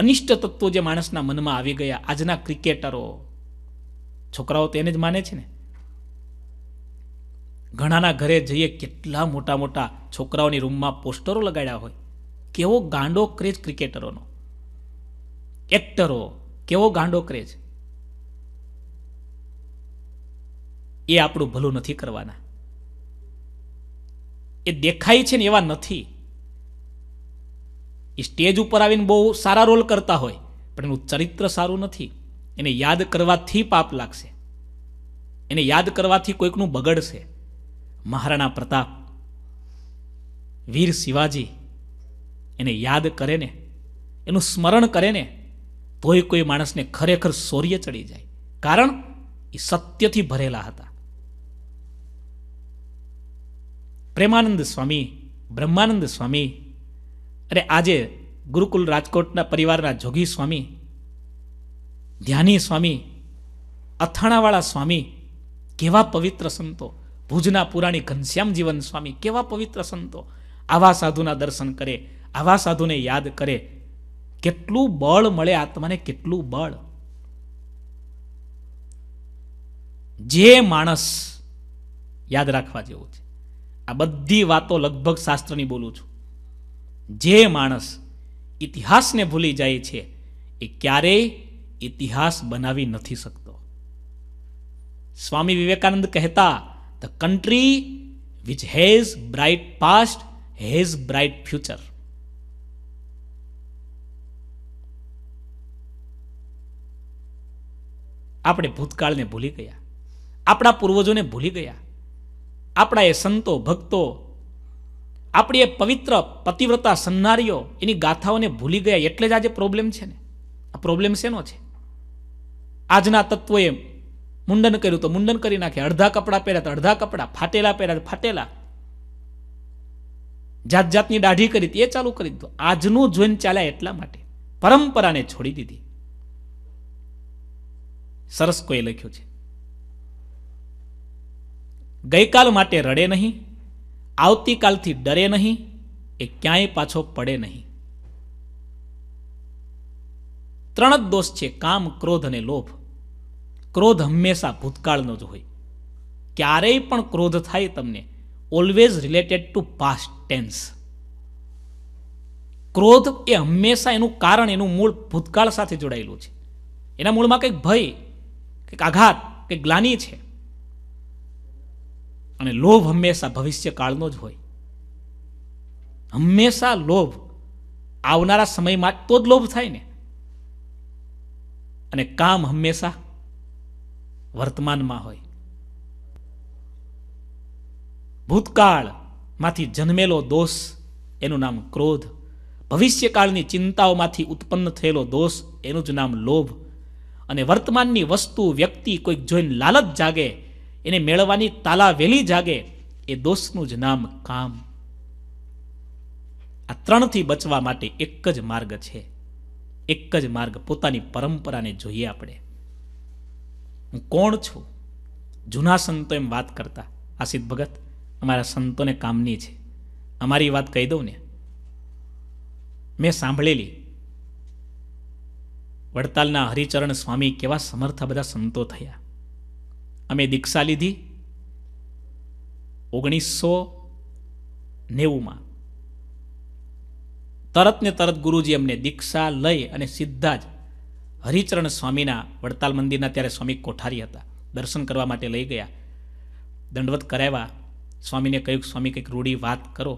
અનિષ્ટ તત્વો જે માણસના મનમાં આવી ગયા આજના ક્રિકેટરો છોકરાઓ તેને જ માને છે ને ઘણાના ઘરે જઈએ કેટલા મોટા મોટા છોકરાઓની રૂમમાં પોસ્ટરો લગાડ્યા હોય કેવો ગાંડો ક્રેજ ક્રિકેટરોનો એક્ટરો કેવો ગાંડો ક્રેજ એ આપણું ભલું નથી કરવાના એ દેખાય છે ને એવા નથી એ સ્ટેજ ઉપર આવીને બહુ સારા રોલ કરતા હોય પણ એનું ચરિત્ર સારું નથી એને યાદ કરવાથી પાપ લાગશે એને યાદ કરવાથી કોઈકનું બગડશે મહારાણા પ્રતાપ વીર શિવાજી એને યાદ કરે ને એનું સ્મરણ કરે ને તોય કોઈ માણસને ખરેખર શૌર્ય ચડી જાય કારણ એ સત્યથી ભરેલા હતા પ્રેમાનંદ સ્વામી બ્રહ્માનંદ સ્વામી અને આજે ગુરુકુલ રાજકોટના પરિવારના જોગી સ્વામી ધ્યાની સ્વામી અથાણાવાળા સ્વામી કેવા પવિત્ર સંતો ભુજના પુરાણી ઘનશ્યામ જીવન સ્વામી કેવા પવિત્ર સંતો આવા સાધુના દર્શન કરે આવા સાધુને યાદ કરે કેટલું બળ મળે આત્માને કેટલું બળ જે માણસ યાદ રાખવા જેવું છે આ બધી વાતો લગભગ શાસ્ત્રની બોલું છું જે માણસ ઇતિહાસને ભૂલી જાય છે એ ક્યારેય ઇતિહાસ બનાવી નથી શકતો સ્વામી વિવેકાનંદ કહેતા the country which has bright past has bright future આપણે ભૂતકાળને ભૂલી ગયા આપણા પૂર્વજોને ભૂલી ગયા આપણા એ સંતો ભક્તો આપણી એ પવિત્ર પતિવ્રતા સન્નારીઓ એની ગાથાઓને ભૂલી ગયા એટલે જ આજે પ્રોબ્લેમ છે ને આ પ્રોબ્લેમ શેનો છે આજના તત્વોએ મુંડન કર્યું તો મુંડન કરી નાખે અડધા કપડાં પહેર્યા તો અડધા કપડાં ફાટેલા પહેર્યા ફાટેલા જાત જાતની દાઢી કરી એ ચાલુ કરી દીધું આજનું જોઈન ચાલ્યા એટલા માટે પરંપરાને છોડી દીધી સરસ કોઈ લખ્યું છે ગઈકાલ માટે રડે નહીં આવતીકાલથી ડરે નહીં એ ક્યાંય પાછો પડે નહીં ત્રણ જ દોષ છે કામ ક્રોધ અને લોભ ક્રોધ હંમેશા ભૂતકાળનો જ હોય ક્યારેય પણ ક્રોધ થાય તમને always related to past tense ક્રોધ એ હંમેશા એનું કારણ એનું મૂળ ભૂતકાળ સાથે જોડાયેલું છે એના મૂળમાં કંઈક ભય કંઈક આઘાત કંઈક ગ્લાની છે અને લોભ હંમેશા ભવિષ્યકાળનો જ હોય હંમેશા લોભ આવનારા સમયમાં તો જ લોભ થાય ને અને કામ હંમેશા વર્તમાનમાં હોય ભૂતકાળમાંથી જન્મેલો દોષ એનું નામ ક્રોધ ભવિષ્યકાળની ચિંતાઓમાંથી ઉત્પન્ન થયેલો દોષ એનું જ નામ લોભ અને વર્તમાનની વસ્તુ વ્યક્તિ કોઈક જોઈને લાલચ જાગે એને મેળવવાની તાલા વેલી જાગે એ દોષનું જ નામ કામ આ ત્રણથી બચવા માટે એક જ માર્ગ છે એક જ માર્ગ પોતાની પરંપરાને જોઈએ આપણે હું કોણ છું જૂના સંતો એમ વાત કરતા આસિદ ભગત અમારા સંતોને કામની છે અમારી વાત કહી દઉં ને મેં સાંભળેલી વડતાલના હરિચરણ સ્વામી કેવા સમર્થ બધા સંતો થયા અમે દીક્ષા લીધી ઓગણીસો નેવુંમાં તરત ને તરત ગુરુજી અમને દીક્ષા લઈ અને સીધા જ હરિચરણ સ્વામીના વડતાલ મંદિરના ત્યારે સ્વામી કોઠારી હતા દર્શન કરવા માટે લઈ ગયા દંડવત કરાવ્યા સ્વામીને કહ્યું સ્વામી કંઈક રૂઢી વાત કરો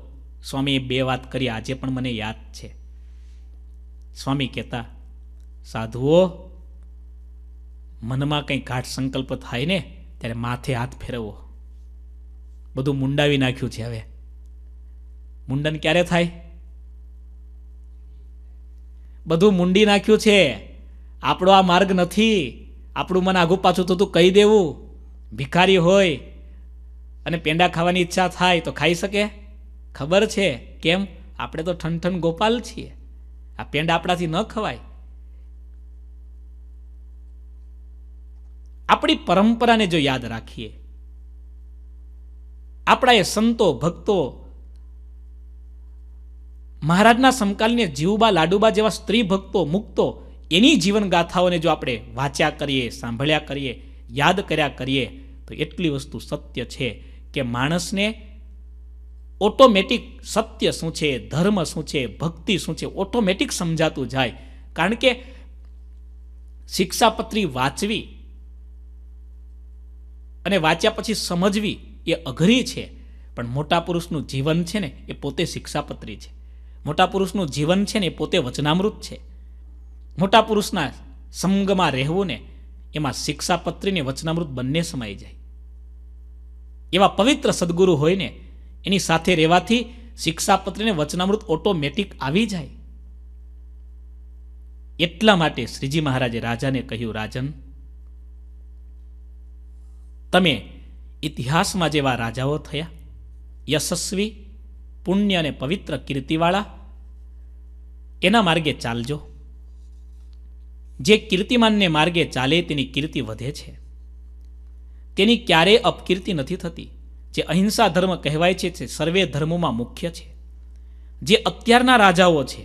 સ્વામીએ બે વાત કરી આજે પણ મને યાદ છે સ્વામી કહેતા સાધુઓ મનમાં કંઈ ગાઢ સંકલ્પ થાય ને ત્યારે માથે હાથ ફેરવવો બધું મુંડાવી નાખ્યું છે હવે મુંડન ક્યારે થાય બધું મુંડી નાખ્યું છે આપણો આ માર્ગ નથી આપણું મન આઘું પાછું થતું કહી દેવું ભિખારી હોય અને પેંડા ખાવાની ઈચ્છા થાય તો ખાઈ શકે ખબર છે કેમ આપણે તો ઠન ઠન ગોપાલ છીએ આ પેંડા આપણાથી ન ખવાય આપણી પરંપરાને જો યાદ રાખીએ આપણા એ સંતો ભક્તો મહારાજના સમકાલીને જીવબા લાડુબા જેવા સ્ત્રી ભક્તો મુક્તો એની જીવનગાથાઓને જો આપણે વાંચ્યા કરીએ સાંભળ્યા કરીએ યાદ કર્યા કરીએ તો એટલી વસ્તુ સત્ય છે કે માણસને ઓટોમેટિક સત્ય શું છે ધર્મ શું છે ભક્તિ શું છે ઓટોમેટિક સમજાતું જાય કારણ કે શિક્ષાપત્રી વાંચવી અને વાંચ્યા પછી સમજવી એ અઘરી છે પણ મોટા પુરુષનું જીવન છે ને એ પોતે શિક્ષાપત્રી છે મોટા પુરુષનું જીવન છે ને એ પોતે વચનામૃત છે મોટા પુરુષના સંગમાં રહેવું ને એમાં શિક્ષાપત્રી ને વચનામૃત બંને સમાઈ જાય એવા પવિત્ર સદગુરુ હોય ને એની સાથે રહેવાથી શિક્ષાપત્રીને વચનામૃત ઓટોમેટિક આવી જાય એટલા માટે શ્રીજી મહારાજે રાજાને કહ્યું રાજન તમે ઇતિહાસમાં જેવા રાજાઓ થયા યશસ્વી પુણ્ય અને પવિત્ર કીર્તિવાળા એના માર્ગે ચાલજો જે કીર્તિમાનને માર્ગે ચાલે તેની કીર્તિ વધે છે તેની ક્યારેય અપકીર્તિ નથી થતી જે અહિંસા ધર્મ કહેવાય છે તે સર્વે ધર્મોમાં મુખ્ય છે જે અત્યારના રાજાઓ છે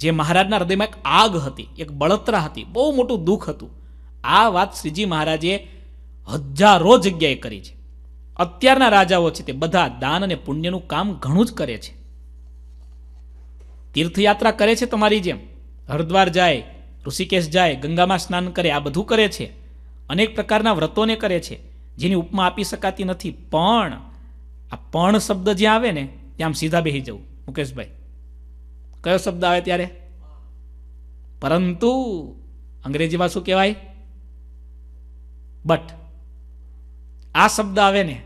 જે મહારાજના હૃદયમાં એક આગ હતી એક બળતરા હતી બહુ મોટું દુઃખ હતું આ વાત શ્રીજી મહારાજે હજારો જગ્યાએ કરી છે અત્યારના રાજાઓ છે તે બધા દાન અને પુણ્યનું કામ ઘણું જ કરે છે તીર્થયાત્રા કરે છે તમારી જેમ હરદ્વાર જાય ઋષિકેશ જાય ગંગામાં સ્નાન કરે આ બધું કરે છે અનેક પ્રકારના વ્રતોને કરે છે જેની ઉપમા આપી શકાતી નથી પણ આ પણ શબ્દ જ્યાં આવે ને ત્યાં સીધા બેસી જવું મુકેશભાઈ કયો શબ્દ આવે ત્યારે પરંતુ અંગ્રેજીમાં શું કહેવાય બટ આ શબ્દ આવે ને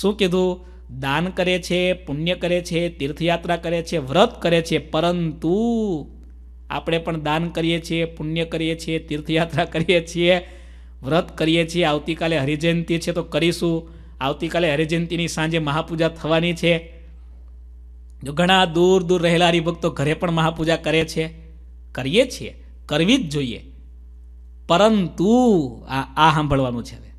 શું કીધું દાન કરે છે પુણ્ય કરે છે તીર્થયાત્રા કરે છે વ્રત કરે છે પરંતુ આપણે પણ દાન કરીએ છીએ પુણ્ય કરીએ છીએ તીર્થયાત્રા કરીએ છીએ વ્રત કરીએ છીએ આવતીકાલે હરિજયંતિ છે તો કરીશું આવતીકાલે હરિજયંતિની સાંજે મહાપૂજા થવાની છે ઘણા દૂર દૂર રહેલા હરિભક્તો ઘરે પણ મહાપૂજા કરે છે કરીએ છીએ કરવી જ જોઈએ પરંતુ આ આ સાંભળવાનું છે હવે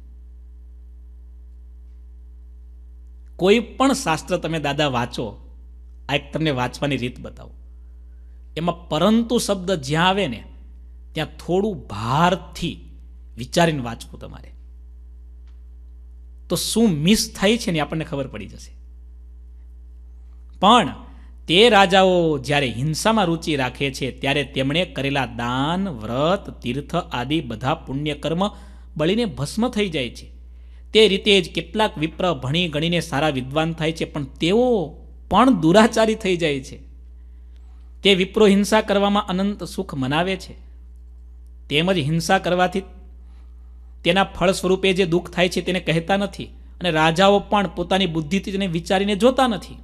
કોઈ પણ શાસ્ત્ર તમે દાદા વાંચો આ એક તમને વાંચવાની રીત બતાવું એમાં પરંતુ શબ્દ જ્યાં આવે ને ત્યાં થોડું ભારથી વિચારીને વાંચવું તમારે તો શું મિસ થાય છે ને આપણને ખબર પડી જશે પણ તે રાજાઓ જ્યારે હિંસામાં રુચિ રાખે છે ત્યારે તેમણે કરેલા દાન વ્રત તીર્થ આદિ બધા પુણ્યકર્મ બળીને ભસ્મ થઈ જાય છે તે રીતે જ કેટલાક વિપ્ર ભણી ગણીને સારા વિદ્વાન થાય છે પણ તેઓ પણ દુરાચારી થઈ જાય છે તે વિપ્રો હિંસા કરવામાં અનંત સુખ મનાવે છે તેમજ હિંસા કરવાથી તેના ફળ સ્વરૂપે જે દુઃખ થાય છે તેને કહેતા નથી અને રાજાઓ પણ પોતાની બુદ્ધિથી તેને વિચારીને જોતા નથી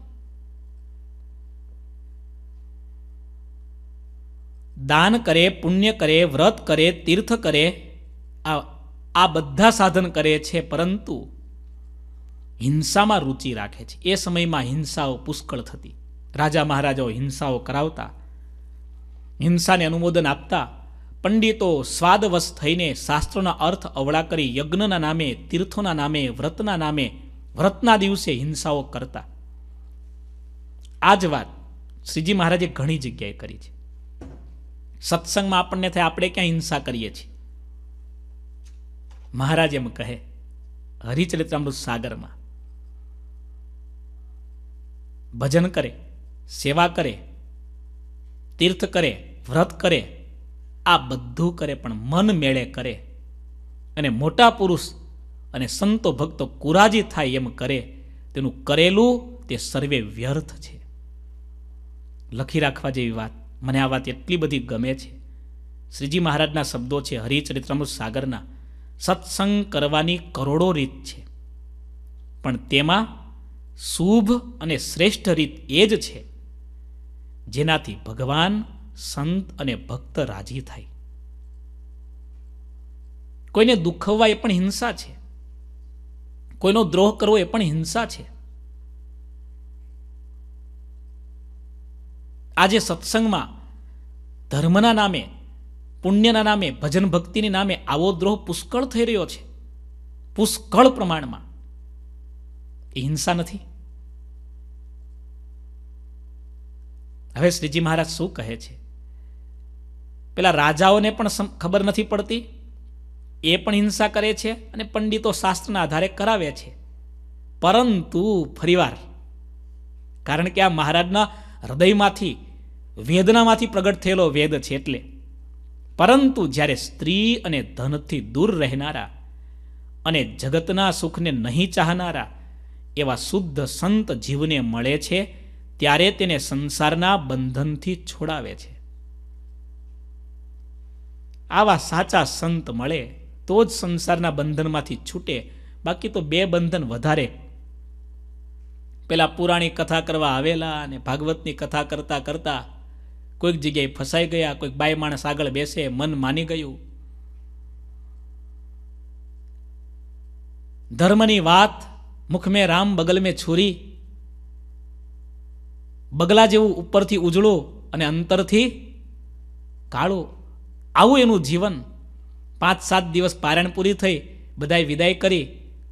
દાન કરે પુણ્ય કરે વ્રત કરે તીર્થ કરે આ આ બધા સાધન કરે છે પરંતુ હિંસામાં રુચિ રાખે છે એ સમયમાં હિંસાઓ પુષ્કળ થતી રાજા મહારાજાઓ હિંસાઓ કરાવતા હિંસાને અનુમોદન આપતા પંડિતો સ્વાદવશ થઈને શાસ્ત્રોના અર્થ અવળા કરી યજ્ઞના નામે તીર્થોના નામે વ્રતના નામે વ્રતના દિવસે હિંસાઓ કરતા આ જ વાત શ્રીજી મહારાજે ઘણી જગ્યાએ કરી છે સત્સંગમાં આપણને થાય આપણે ક્યાં હિંસા કરીએ છીએ મહારાજ એમ કહે હરિચરિત્રામૃત સાગરમાં ભજન કરે સેવા કરે તીર્થ કરે વ્રત કરે આ બધું કરે પણ મન મેળે કરે અને મોટા પુરુષ અને સંતો ભક્તો કુરાજી થાય એમ કરે તેનું કરેલું તે સર્વે વ્યર્થ છે લખી રાખવા જેવી વાત મને આ વાત એટલી બધી ગમે છે શ્રીજી મહારાજના શબ્દો છે હરિચરિત્રામૃત સાગરના સત્સંગ કરવાની કરોડો રીત છે પણ તેમાં શુભ અને શ્રેષ્ઠ રીત એ જ છે જેનાથી ભગવાન સંત અને ભક્ત રાજી થાય કોઈને દુખવવા એ પણ હિંસા છે કોઈનો દ્રોહ કરવો એ પણ હિંસા છે આજે સત્સંગમાં ધર્મના નામે પુણ્યના નામે ભજન ભક્તિની નામે આવો દ્રોહ પુષ્કળ થઈ રહ્યો છે પુષ્કળ પ્રમાણમાં એ હિંસા નથી હવે શ્રીજી મહારાજ શું કહે છે પેલા રાજાઓને પણ ખબર નથી પડતી એ પણ હિંસા કરે છે અને પંડિતો શાસ્ત્રના આધારે કરાવે છે પરંતુ ફરીવાર કારણ કે આ મહારાજના હૃદયમાંથી વેદનામાંથી પ્રગટ થયેલો વેદ છે એટલે પરંતુ જ્યારે સ્ત્રી અને ધનથી દૂર રહેનારા અને જગતના સુખને નહીં ચાહનારા એવા શુદ્ધ સંત જીવને મળે છે ત્યારે તેને સંસારના બંધનથી છોડાવે છે આવા સાચા સંત મળે તો જ સંસારના બંધનમાંથી છૂટે બાકી તો બે બંધન વધારે પેલા પુરાણી કથા કરવા આવેલા અને ભાગવતની કથા કરતા કરતા કોઈક જગ્યાએ ફસાઈ ગયા કોઈક બાય માણસ આગળ બેસે મન માની ગયું ધર્મની વાત મુખમે રામ બગલમે મેં છુરી બગલા જેવું ઉપરથી ઉજળું અને અંતરથી કાળું આવું એનું જીવન પાંચ સાત દિવસ પારણ પૂરી થઈ બધાએ વિદાય કરી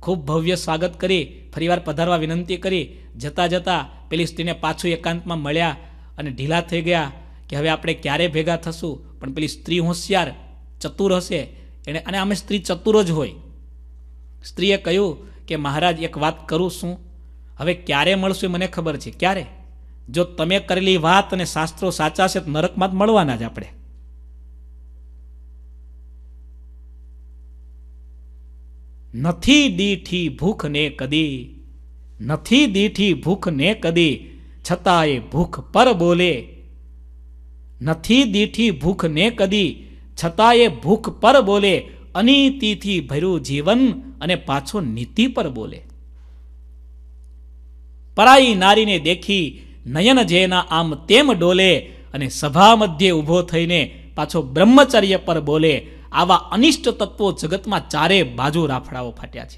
ખૂબ ભવ્ય સ્વાગત કરી ફરીવાર પધારવા વિનંતી કરી જતાં જતાં પેલી સ્ત્રીને પાછું એકાંતમાં મળ્યા અને ઢીલા થઈ ગયા કે હવે આપણે ક્યારે ભેગા થશું પણ પેલી સ્ત્રી હોશિયાર ચતુર હશે એણે અને આમે સ્ત્રી ચતુર જ હોય સ્ત્રીએ કહ્યું કે મહારાજ એક વાત કરું શું હવે ક્યારે મળશું મને ખબર છે ક્યારે જો તમે કરેલી વાત અને શાસ્ત્રો સાચા છે તો નરકમાં જ મળવાના જ આપણે નથી દીઠી ભૂખ ને કદી નથી દીઠી ભૂખ ને કદી છતાં એ ભૂખ પર બોલે નથી દીઠી ભૂખને કદી છતાં ભૂખ પર બોલે અનીતિથી ભર્યું જીવન અને પાછો નીતિ પર બોલે પરાઈ નારીને દેખી નયન જેના આમ તેમ ડોલે અને સભા મધ્યે ઊભો થઈને પાછો બ્રહ્મચર્ય પર બોલે આવા અનિષ્ટ તત્વો જગતમાં ચારે બાજુ રાફડાઓ ફાટ્યા છે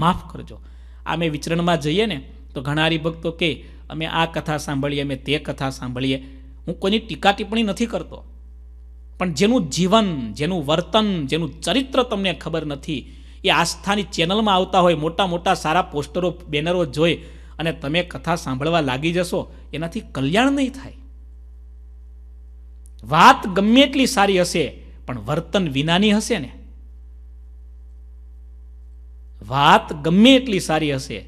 માફ કરજો આ વિચરણમાં જઈએ ને તો ઘણા ભક્તો કે અમે આ કથા સાંભળીએ અમે તે કથા સાંભળીએ હું કોઈની ટીકા ટિપ્પણી નથી કરતો પણ જેનું જીવન જેનું વર્તન જેનું ચરિત્ર તમને ખબર નથી એ આસ્થાની ચેનલમાં આવતા હોય મોટા મોટા સારા પોસ્ટરો બેનરો જોઈ અને તમે કથા સાંભળવા લાગી જશો એનાથી કલ્યાણ નહીં થાય વાત ગમે એટલી સારી હશે પણ વર્તન વિનાની હશે ને વાત ગમે એટલી સારી હશે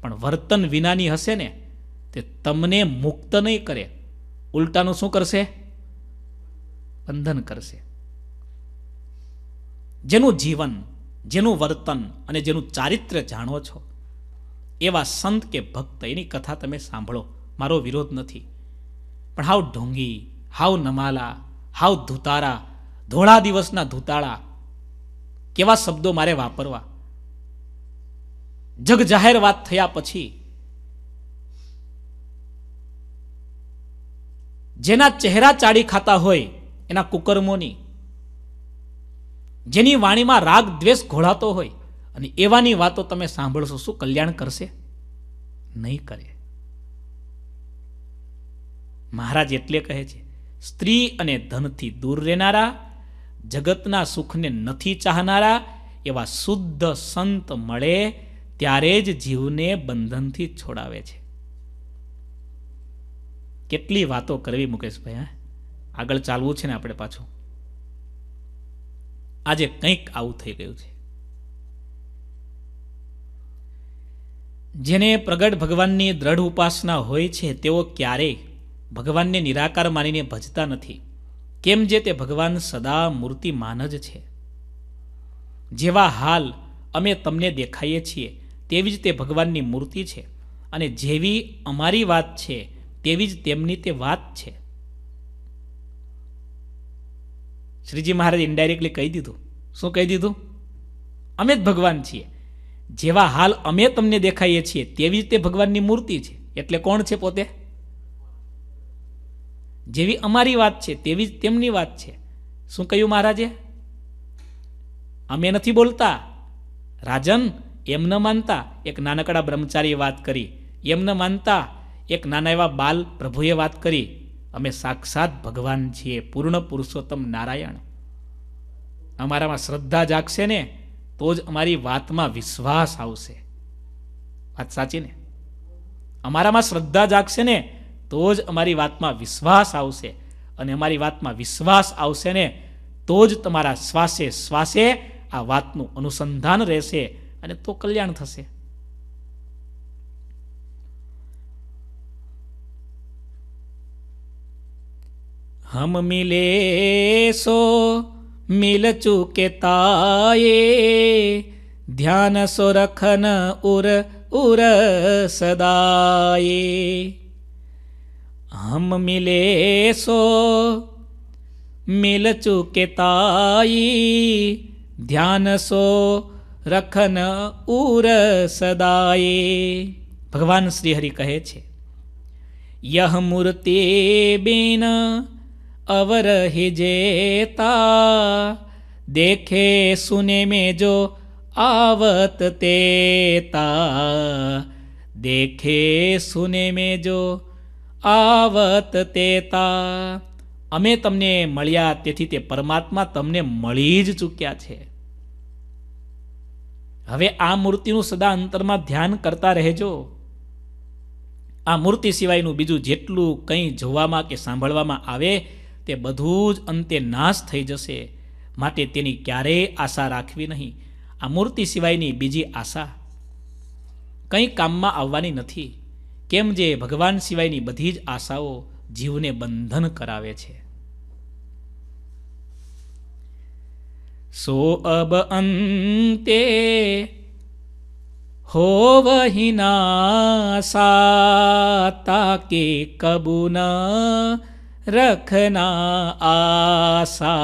પણ વર્તન વિનાની હશે ને તે તમને મુક્ત નહીં કરે ઉલટાનું શું કરશે બંધન કરશે જેનું જીવન જેનું વર્તન અને જેનું ચારિત્ર્ય જાણો છો એવા સંત કે ભક્ત એની કથા તમે સાંભળો મારો વિરોધ નથી પણ હાવ ઢોંગી હાવ નમાલા હાવ ધૂતારા ધોળા દિવસના ધૂતાળા કેવા શબ્દો મારે વાપરવા જગ જાહેર વાત થયા પછી જેના ચહેરા ચાડી ખાતા હોય એના કુકર્મોની જેની વાણીમાં રાગ દ્વેષ ઘોળાતો હોય અને એવાની વાતો તમે સાંભળશો શું કલ્યાણ કરશે નહીં કરે મહારાજ એટલે કહે છે સ્ત્રી અને ધનથી દૂર રહેનારા જગતના સુખને નથી ચાહનારા એવા શુદ્ધ સંત મળે ત્યારે જ જીવને બંધનથી છોડાવે છે કેટલી વાતો કરવી મુકેશભાઈ હા આગળ ચાલવું છે ને આપણે પાછું આજે કંઈક આવું થઈ ગયું છે જેને પ્રગટ ભગવાનની દ્રઢ ઉપાસના હોય છે તેઓ ક્યારેય ભગવાનને નિરાકાર માનીને ભજતા નથી કેમ જે તે ભગવાન સદા મૂર્તિમાન જ છે જેવા હાલ અમે તમને દેખાઈએ છીએ તેવી જ તે ભગવાનની મૂર્તિ છે અને જેવી અમારી વાત છે તેવી જ તેમની તે વાત છે શ્રીજી મહારાજ ઇન્ડાયરેક્ટલી કહી દીધું શું કહી દીધું અમે જ ભગવાન છીએ જેવા હાલ અમે તમને દેખાઈએ છીએ તેવી જ તે ભગવાનની મૂર્તિ છે એટલે કોણ છે પોતે જેવી અમારી વાત છે તેવી જ તેમની વાત છે શું કહ્યું મહારાજે અમે નથી બોલતા રાજન એમ ન માનતા એક નાનકડા બ્રહ્મચારીએ વાત કરી એમ ન માનતા એક નાના એવા બાલ પ્રભુએ વાત કરી અમે સાક્ષાત ભગવાન છીએ પૂર્ણ પુરુષોત્તમ નારાયણ અમારામાં શ્રદ્ધા જાગશે ને તો જ અમારી વાતમાં વિશ્વાસ આવશે વાત સાચી ને અમારામાં શ્રદ્ધા જાગશે ને તો જ અમારી વાતમાં વિશ્વાસ આવશે અને અમારી વાતમાં વિશ્વાસ આવશે ને તો જ તમારા શ્વાસે શ્વાસે આ વાતનું અનુસંધાન રહેશે અને તો કલ્યાણ થશે हम मिले सो मिल चुके ताए ध्यान सो रखन उर उर सदाए हम मिले सो मिल चुके ताई ધ્યાન સો રખન ઉર સદાયે ભગવાન શ્રી હરિ કહે છે યહ મૂર્તિ બિન અવરહી જેતા દેખે સુને મેં જો આવત તેતા દેખે સુને મેં જો આવત તેતા અમે તમને મળ્યા તેથી તે પરમાત્મા તમને મળી જ ચૂક્યા છે હવે આ મૂર્તિનું સદા અંતરમાં ધ્યાન કરતા રહેજો આ મૂર્તિ સિવાયનું બીજું જેટલું કંઈ જોવામાં કે સાંભળવામાં આવે તે બધું જ અંતે નાશ થઈ જશે માટે તેની ક્યારેય આશા રાખવી નહીં આ મૂર્તિ સિવાયની બીજી આશા કંઈ કામમાં આવવાની નથી કેમ જે ભગવાન સિવાયની બધી જ આશાઓ જીવને બંધન કરાવે છે સો અબ અંતે हो वही नासा ताके कबुना रखना आसा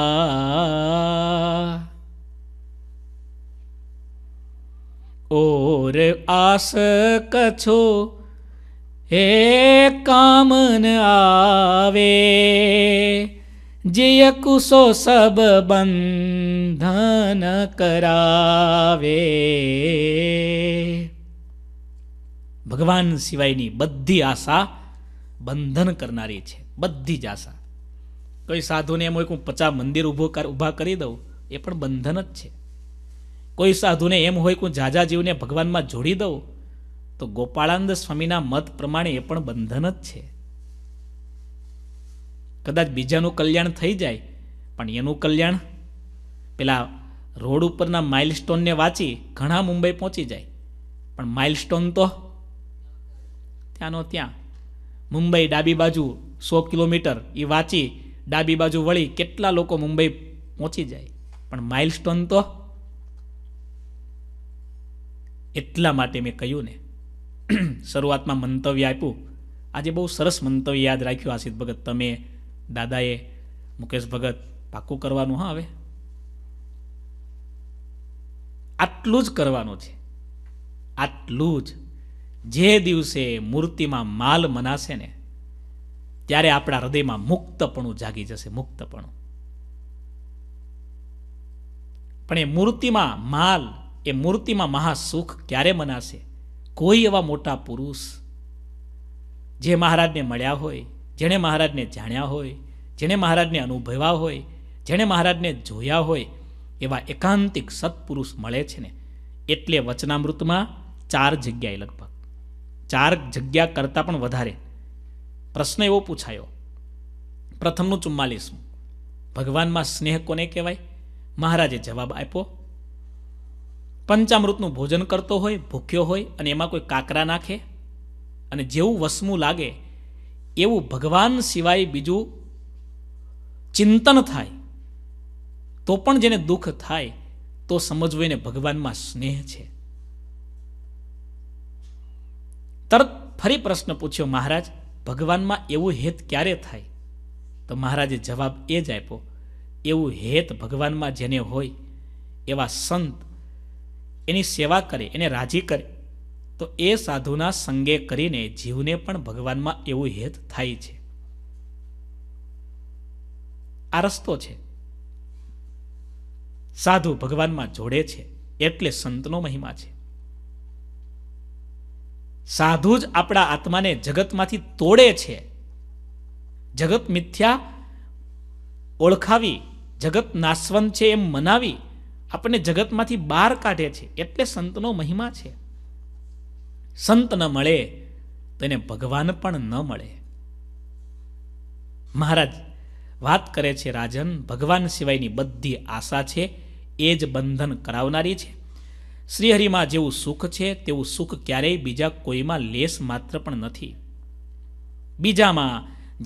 और आस कछो हे काम न आवे जिय कुसो सब बंधन करावे ભગવાન સિવાયની બધી આશા બંધન કરનારી છે બધી જ આશા કોઈ સાધુને એમ હોય કે હું પચાસ મંદિર ઊભો ઊભા કરી દઉં એ પણ બંધન જ છે કોઈ સાધુને એમ હોય કે હું જીવને ભગવાનમાં જોડી દઉં તો ગોપાળાનંદ સ્વામીના મત પ્રમાણે એ પણ બંધન જ છે કદાચ બીજાનું કલ્યાણ થઈ જાય પણ એનું કલ્યાણ પેલા રોડ ઉપરના માઇલસ્ટોનને વાંચી ઘણા મુંબઈ પહોંચી જાય પણ માઇલસ્ટોન તો ત્યાંનો ત્યાં મુંબઈ ડાબી બાજુ સો કિલોમીટર એ વાંચી ડાબી બાજુ વળી કેટલા લોકો મુંબઈ પહોંચી જાય પણ માઇલસ્ટોન તો એટલા માટે મેં કહ્યું ને શરૂઆતમાં મંતવ્ય આપ્યું આજે બહુ સરસ મંતવ્ય યાદ રાખ્યું આશિત ભગત તમે દાદાએ મુકેશ ભગત પાકું કરવાનું હા હવે આટલું જ કરવાનું છે આટલું જ જે દિવસે મૂર્તિમાં માલ મનાશે ને ત્યારે આપણા હૃદયમાં મુક્તપણું જાગી જશે મુક્તપણું પણ એ મૂર્તિમાં માલ એ મૂર્તિમાં મહાસુખ ક્યારે મનાશે કોઈ એવા મોટા પુરુષ જે મહારાજને મળ્યા હોય જેણે મહારાજને જાણ્યા હોય જેણે મહારાજને અનુભવ્યા હોય જેણે મહારાજને જોયા હોય એવા એકાંતિક સત્પુરુષ મળે છે ને એટલે વચનામૃતમાં ચાર જગ્યાએ લગભગ ચાર જગ્યા કરતાં પણ વધારે પ્રશ્ન એવો પૂછાયો પ્રથમનું ચુમ્માલીસમું ભગવાનમાં સ્નેહ કોને કહેવાય મહારાજે જવાબ આપ્યો પંચામૃતનું ભોજન કરતો હોય ભૂખ્યો હોય અને એમાં કોઈ કાકરા નાખે અને જેવું વસમું લાગે એવું ભગવાન સિવાય બીજું ચિંતન થાય તો પણ જેને દુઃખ થાય તો સમજવું એને ભગવાનમાં સ્નેહ છે તરત ફરી પ્રશ્ન પૂછ્યો મહારાજ ભગવાનમાં એવું હેત ક્યારે થાય તો મહારાજે જવાબ એ જ આપ્યો એવું હેત ભગવાનમાં જેને હોય એવા સંત એની સેવા કરે એને રાજી કરે તો એ સાધુના સંગે કરીને જીવને પણ ભગવાનમાં એવું હેત થાય છે આ રસ્તો છે સાધુ ભગવાનમાં જોડે છે એટલે સંતનો મહિમા છે સાધુ જ આપણા આત્માને જગતમાંથી તોડે છે જગત મિથ્યા ઓળખાવી જગત નાશવંત છે એમ મનાવી આપણને જગતમાંથી બહાર કાઢે છે એટલે સંતનો મહિમા છે સંત ન મળે તો એને ભગવાન પણ ન મળે મહારાજ વાત કરે છે રાજન ભગવાન સિવાયની બધી આશા છે એ જ બંધન કરાવનારી છે શ્રીહરિમાં જેવું સુખ છે તેવું સુખ ક્યારેય બીજા કોઈમાં લેસ માત્ર પણ નથી બીજામાં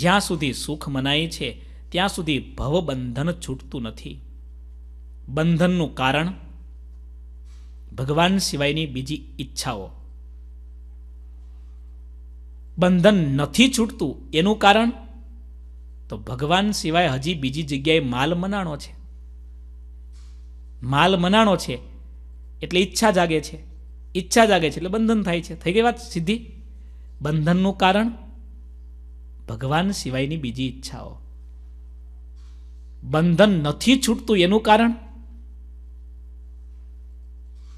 જ્યાં સુધી સુખ મનાય છે ત્યાં સુધી ભવબંધન છૂટતું નથી બંધનનું કારણ ભગવાન સિવાયની બીજી ઈચ્છાઓ બંધન નથી છૂટતું એનું કારણ તો ભગવાન સિવાય હજી બીજી જગ્યાએ માલ મનાણો છે માલ મનાણો છે એટલે ઈચ્છા જાગે છે ઈચ્છા જાગે છે એટલે બંધન થાય છે થઈ ગઈ વાત સીધી બંધનનું કારણ ભગવાન સિવાયની બીજી ઈચ્છાઓ બંધન નથી છૂટતું એનું કારણ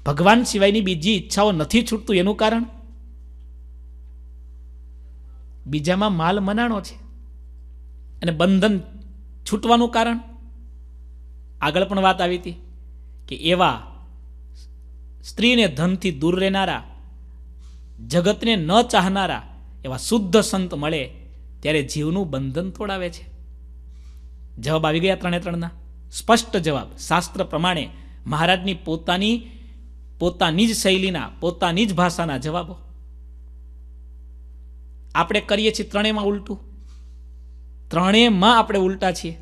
ભગવાન સિવાયની બીજી ઈચ્છાઓ નથી છૂટતું એનું કારણ બીજામાં માલ મનાણો છે અને બંધન છૂટવાનું કારણ આગળ પણ વાત આવી હતી કે એવા સ્ત્રીને ધનથી દૂર રહેનારા જગતને ન ચાહનારા એવા શુદ્ધ સંત મળે ત્યારે જીવનું બંધન તોડાવે છે જવાબ આવી ગયા ત્રણે ત્રણના સ્પષ્ટ જવાબ શાસ્ત્ર પ્રમાણે મહારાજની પોતાની પોતાની જ શૈલીના પોતાની જ ભાષાના જવાબો આપણે કરીએ છીએ ત્રણેયમાં ઉલટું ત્રણેયમાં આપણે ઉલટા છીએ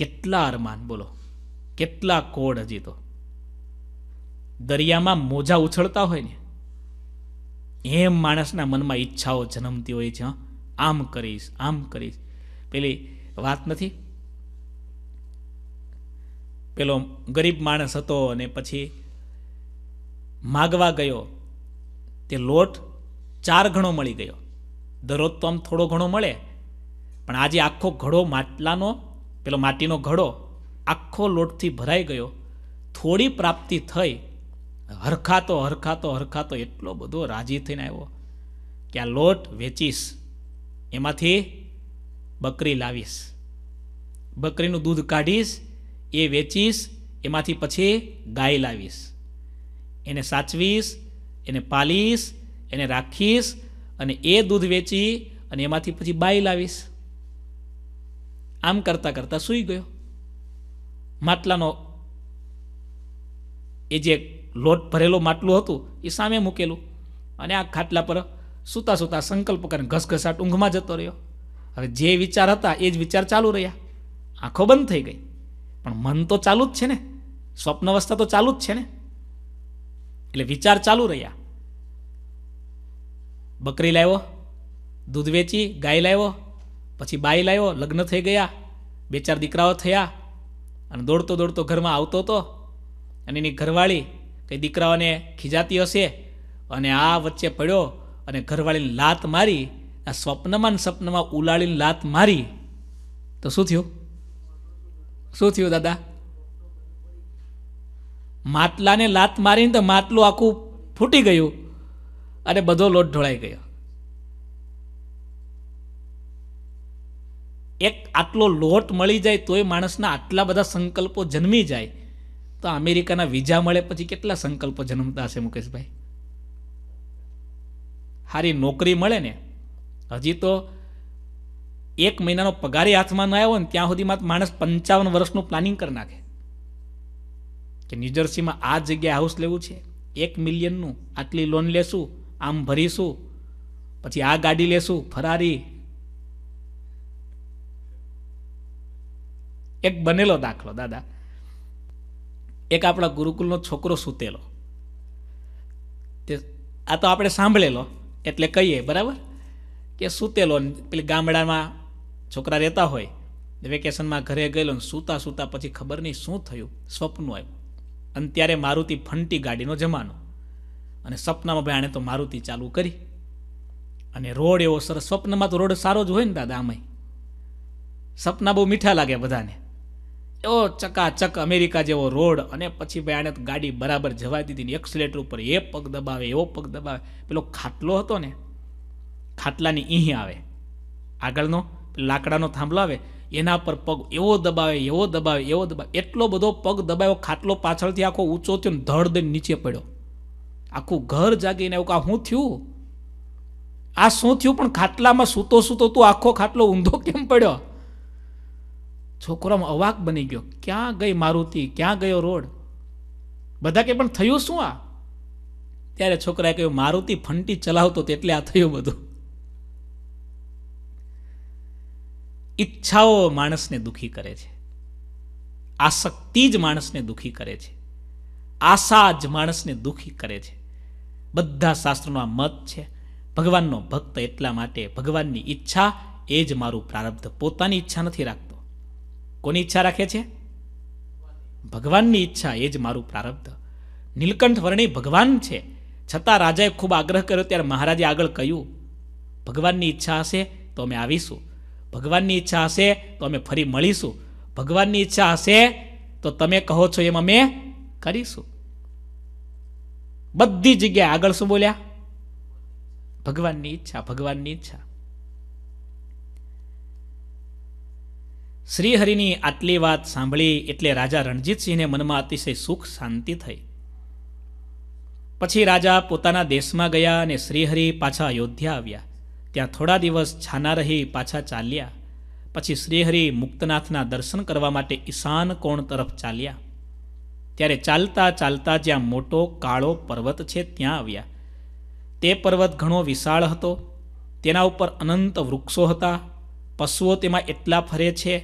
કેટલા અરમાન બોલો કેટલા કોડ હજી તો દરિયામાં મોજા ઉછળતા હોય ને એમ માણસના મનમાં ઈચ્છાઓ જન્મતી હોય છે આમ કરીશ આમ કરીશ પેલી વાત નથી પેલો ગરીબ માણસ હતો અને પછી માગવા ગયો તે લોટ ચાર ઘણો મળી ગયો દરરોજ તો આમ થોડો ઘણો મળે પણ આજે આખો ઘડો માટલાનો પેલો માટીનો ઘડો આખો લોટથી ભરાઈ ગયો થોડી પ્રાપ્તિ થઈ હરખાતો હરખાતો હરખાતો એટલો બધો રાજી થઈને આવ્યો કે આ લોટ વેચીશ એમાંથી બકરી લાવીશ બકરીનું દૂધ કાઢીશ એ વેચીશ એમાંથી પછી ગાય લાવીશ એને સાચવીશ એને પાલીશ એને રાખીશ અને એ દૂધ વેચી અને એમાંથી પછી બાય લાવીશ આમ કરતાં કરતાં સૂઈ ગયો માટલાનો એ જે લોટ ભરેલો માટલું હતું એ સામે મૂકેલું અને આ ખાટલા પર સૂતા સૂતા સંકલ્પ કરીને ઘસઘસાટ ઊંઘમાં જતો રહ્યો હવે જે વિચાર હતા એ જ વિચાર ચાલુ રહ્યા આંખો બંધ થઈ ગઈ પણ મન તો ચાલુ જ છે ને સ્વપ્ન અવસ્થા તો ચાલુ જ છે ને એટલે વિચાર ચાલુ રહ્યા બકરી લાવ્યો દૂધ વેચી ગાય લાવ્યો પછી બાઈ લાવ્યો લગ્ન થઈ ગયા બે ચાર દીકરાઓ થયા અને દોડતો દોડતો ઘરમાં આવતો હતો અને એની ઘરવાળી કે દીકરાઓને ખીજાતી હશે અને આ વચ્ચે પડ્યો અને ઘરવાળીને લાત મારી આ સ્વપ્નમાં ને ઉલાળીને લાત મારી તો શું થયું શું થયું દાદા માટલાને લાત મારીને તો માટલું આખું ફૂટી ગયું અને બધો લોટ ઢોળાઈ ગયો એક આટલો લોટ મળી જાય તોય માણસના આટલા બધા સંકલ્પો જન્મી જાય તો અમેરિકાના વિઝા મળે પછી કેટલા સંકલ્પ જન્મતા હશે મુકેશભાઈ સારી નોકરી મળે ને હજી તો એક મહિનાનો પગારી હાથમાં ન આવ્યો ને ત્યાં સુધીમાં માણસ પંચાવન વર્ષનું પ્લાનિંગ કરી નાખે કે ન્યુજર્સીમાં આ જગ્યાએ હાઉસ લેવું છે એક મિલિયનનું આટલી લોન લેશું આમ ભરીશું પછી આ ગાડી લેશું ફરારી એક બનેલો દાખલો દાદા એક આપણા ગુરુકુલનો છોકરો સૂતેલો તે આ તો આપણે સાંભળેલો એટલે કહીએ બરાબર કે સૂતેલો પેલી ગામડામાં છોકરા રહેતા હોય વેકેશનમાં ઘરે ગયેલો ને સૂતા સૂતા પછી ખબર નહીં શું થયું સ્વપ્ન આવ્યું અને ત્યારે મારુતિ ફંટી ગાડીનો જમાનો અને સપનામાં ભાઈ આણે તો મારુતિ ચાલુ કરી અને રોડ એવો સરસ સ્વપ્નમાં તો રોડ સારો જ હોય ને દાદા આમાંય સપના બહુ મીઠા લાગે બધાને એવો ચકાચક અમેરિકા જેવો રોડ અને પછી ભાઈ આને ગાડી બરાબર જવા દીધી ને એક્સલેટર ઉપર એ પગ દબાવે એવો પગ દબાવે પેલો ખાટલો હતો ને ખાટલાની ઈહી આવે આગળનો લાકડાનો થાંભલો આવે એના પર પગ એવો દબાવે એવો દબાવે એવો દબાવે એટલો બધો પગ દબાવ્યો ખાટલો પાછળથી આખો ઊંચો થયો ને ધડ દઈને નીચે પડ્યો આખું ઘર જાગીને એવું કા શું થયું આ શું થયું પણ ખાટલામાં સૂતો સૂતો તું આખો ખાટલો ઊંધો કેમ પડ્યો છોકરામાં અવાક બની ગયો ક્યાં ગઈ મારુતિ ક્યાં ગયો રોડ બધા કે પણ થયું શું આ ત્યારે છોકરાએ કહ્યું મારુતિ ફંટી ચલાવતો એટલે આ થયું બધું ઈચ્છાઓ માણસને દુખી કરે છે આસક્તિ જ માણસને દુખી કરે છે આશા જ માણસને દુખી કરે છે બધા શાસ્ત્રોનો આ મત છે ભગવાનનો ભક્ત એટલા માટે ભગવાનની ઈચ્છા એ જ મારું પ્રારબ્ધ પોતાની ઈચ્છા નથી રાખતો કોની ઈચ્છા રાખે છે ભગવાનની ઈચ્છા એ જ મારું પ્રારબ્ધ નીલકંઠ વર્ણિ ભગવાન છે છતાં રાજાએ ખૂબ આગ્રહ કર્યો ત્યારે મહારાજે આગળ કહ્યું ભગવાનની ઈચ્છા હશે તો અમે આવીશું ભગવાનની ઈચ્છા હશે તો અમે ફરી મળીશું ભગવાનની ઈચ્છા હશે તો તમે કહો છો એમ અમે કરીશું બધી જગ્યાએ આગળ શું બોલ્યા ભગવાનની ઈચ્છા ભગવાનની ઈચ્છા શ્રીહરિની આટલી વાત સાંભળી એટલે રાજા રણજીતસિંહને મનમાં અતિશય સુખ શાંતિ થઈ પછી રાજા પોતાના દેશમાં ગયા અને શ્રીહરિ પાછા અયોધ્યા આવ્યા ત્યાં થોડા દિવસ છાના રહી પાછા ચાલ્યા પછી શ્રીહરિ મુક્તનાથના દર્શન કરવા માટે ઈશાન કોણ તરફ ચાલ્યા ત્યારે ચાલતા ચાલતા જ્યાં મોટો કાળો પર્વત છે ત્યાં આવ્યા તે પર્વત ઘણો વિશાળ હતો તેના ઉપર અનંત વૃક્ષો હતા પશુઓ તેમાં એટલા ફરે છે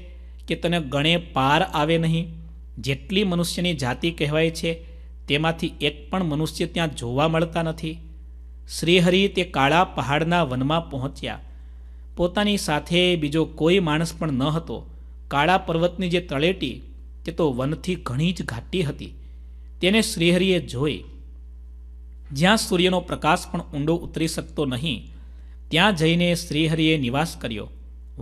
કે તને ગણે પાર આવે નહીં જેટલી મનુષ્યની જાતિ કહેવાય છે તેમાંથી એક પણ મનુષ્ય ત્યાં જોવા મળતા નથી શ્રીહરિ તે કાળા પહાડના વનમાં પહોંચ્યા પોતાની સાથે બીજો કોઈ માણસ પણ ન હતો કાળા પર્વતની જે તળેટી તે તો વનથી ઘણી જ ઘાટી હતી તેને શ્રીહરિએ જોઈ જ્યાં સૂર્યનો પ્રકાશ પણ ઊંડો ઉતરી શકતો નહીં ત્યાં જઈને શ્રીહરિએ નિવાસ કર્યો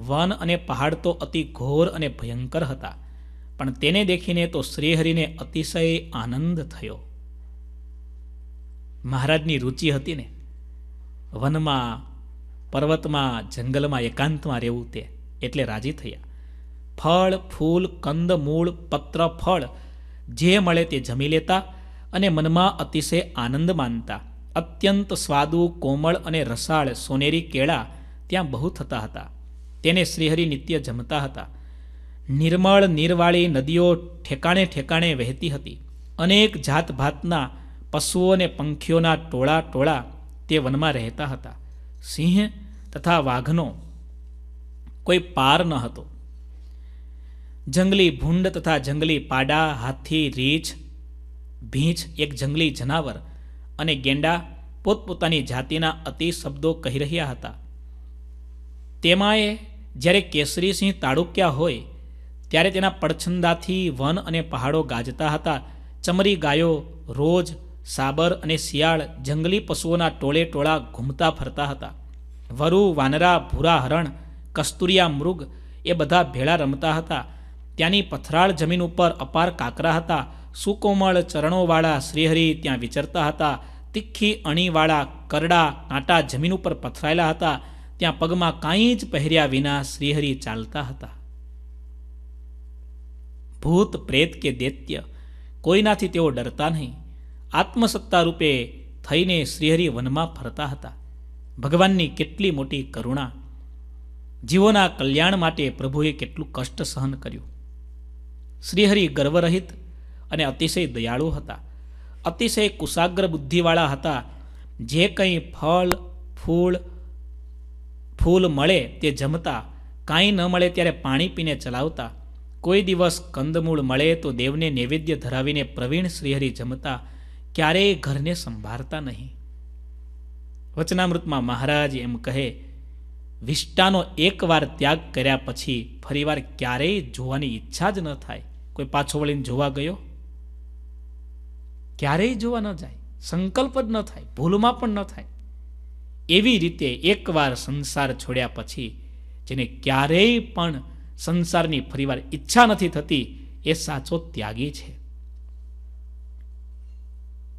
વન અને પહાડ તો અતિ ઘોર અને ભયંકર હતા પણ તેને દેખીને તો શ્રીહરિને અતિશય આનંદ થયો મહારાજની રુચિ હતી ને વનમાં પર્વતમાં જંગલમાં એકાંતમાં રહેવું તે એટલે રાજી થયા ફળ ફૂલ કંદ મૂળ પત્ર ફળ જે મળે તે જમી લેતા અને મનમાં અતિશય આનંદ માનતા અત્યંત સ્વાદુ કોમળ અને રસાળ સોનેરી કેળા ત્યાં બહુ થતા હતા તેને શ્રીહરિ નિત્ય જમતા હતા નિર્મળ નીરવાળી નદીઓ ઠેકાણે ઠેકાણે વહેતી હતી અનેક જાતભાતના પશુઓ અને પંખીઓના ટોળા ટોળા તે વનમાં રહેતા હતા સિંહ તથા વાઘનો કોઈ પાર ન હતો જંગલી ભૂંડ તથા જંગલી પાડા હાથી રીંછ ભીંચ એક જંગલી જનાવર અને ગેંડા પોતપોતાની જાતિના અતિ શબ્દો કહી રહ્યા હતા તેમાંય જ્યારે કેસરીસિંહ તાળુક્યા હોય ત્યારે તેના પડછંદાથી વન અને પહાડો ગાજતા હતા ચમરી ગાયો રોજ સાબર અને શિયાળ જંગલી પશુઓના ટોળે ટોળા ઘૂમતા ફરતા હતા વરુ વાનરા ભૂરા હરણ કસ્તુરિયા મૃગ એ બધા ભેળા રમતા હતા ત્યાંની પથરાળ જમીન ઉપર અપાર કાકરા હતા સુકોમળ ચરણોવાળા શ્રીહરિ ત્યાં વિચરતા હતા તીખી અણીવાળા કરડા કાંટા જમીન ઉપર પથરાયેલા હતા ત્યાં પગમાં કાંઈ જ પહેર્યા વિના શ્રીહરી ચાલતા હતા ભૂત પ્રેત કે દૈત્ય કોઈનાથી તેઓ ડરતા નહીં આત્મસત્તા રૂપે થઈને શ્રીહરિ વનમાં ફરતા હતા ભગવાનની કેટલી મોટી કરુણા જીવોના કલ્યાણ માટે પ્રભુએ કેટલું કષ્ટ સહન કર્યું શ્રીહરિ ગર્વરહિત અને અતિશય દયાળુ હતા અતિશય કુશાગ્ર બુદ્ધિવાળા હતા જે કંઈ ફળ ફૂલ ફૂલ મળે તે જમતા કાંઈ ન મળે ત્યારે પાણી પીને ચલાવતા કોઈ દિવસ કંદમૂળ મળે તો દેવને નૈવેદ્ય ધરાવીને પ્રવીણ શ્રીહરિ જમતા ક્યારેય ઘરને સંભાળતા નહીં વચનામૃતમાં મહારાજ એમ કહે વિષ્ટાનો એકવાર ત્યાગ કર્યા પછી ફરીવાર ક્યારેય જોવાની ઈચ્છા જ ન થાય કોઈ પાછો વળીને જોવા ગયો ક્યારેય જોવા ન જાય સંકલ્પ જ ન થાય ભૂલમાં પણ ન થાય એવી રીતે એકવાર સંસાર છોડ્યા પછી જેને ક્યારેય પણ સંસારની ફરીવાર ઈચ્છા નથી થતી એ સાચો ત્યાગી છે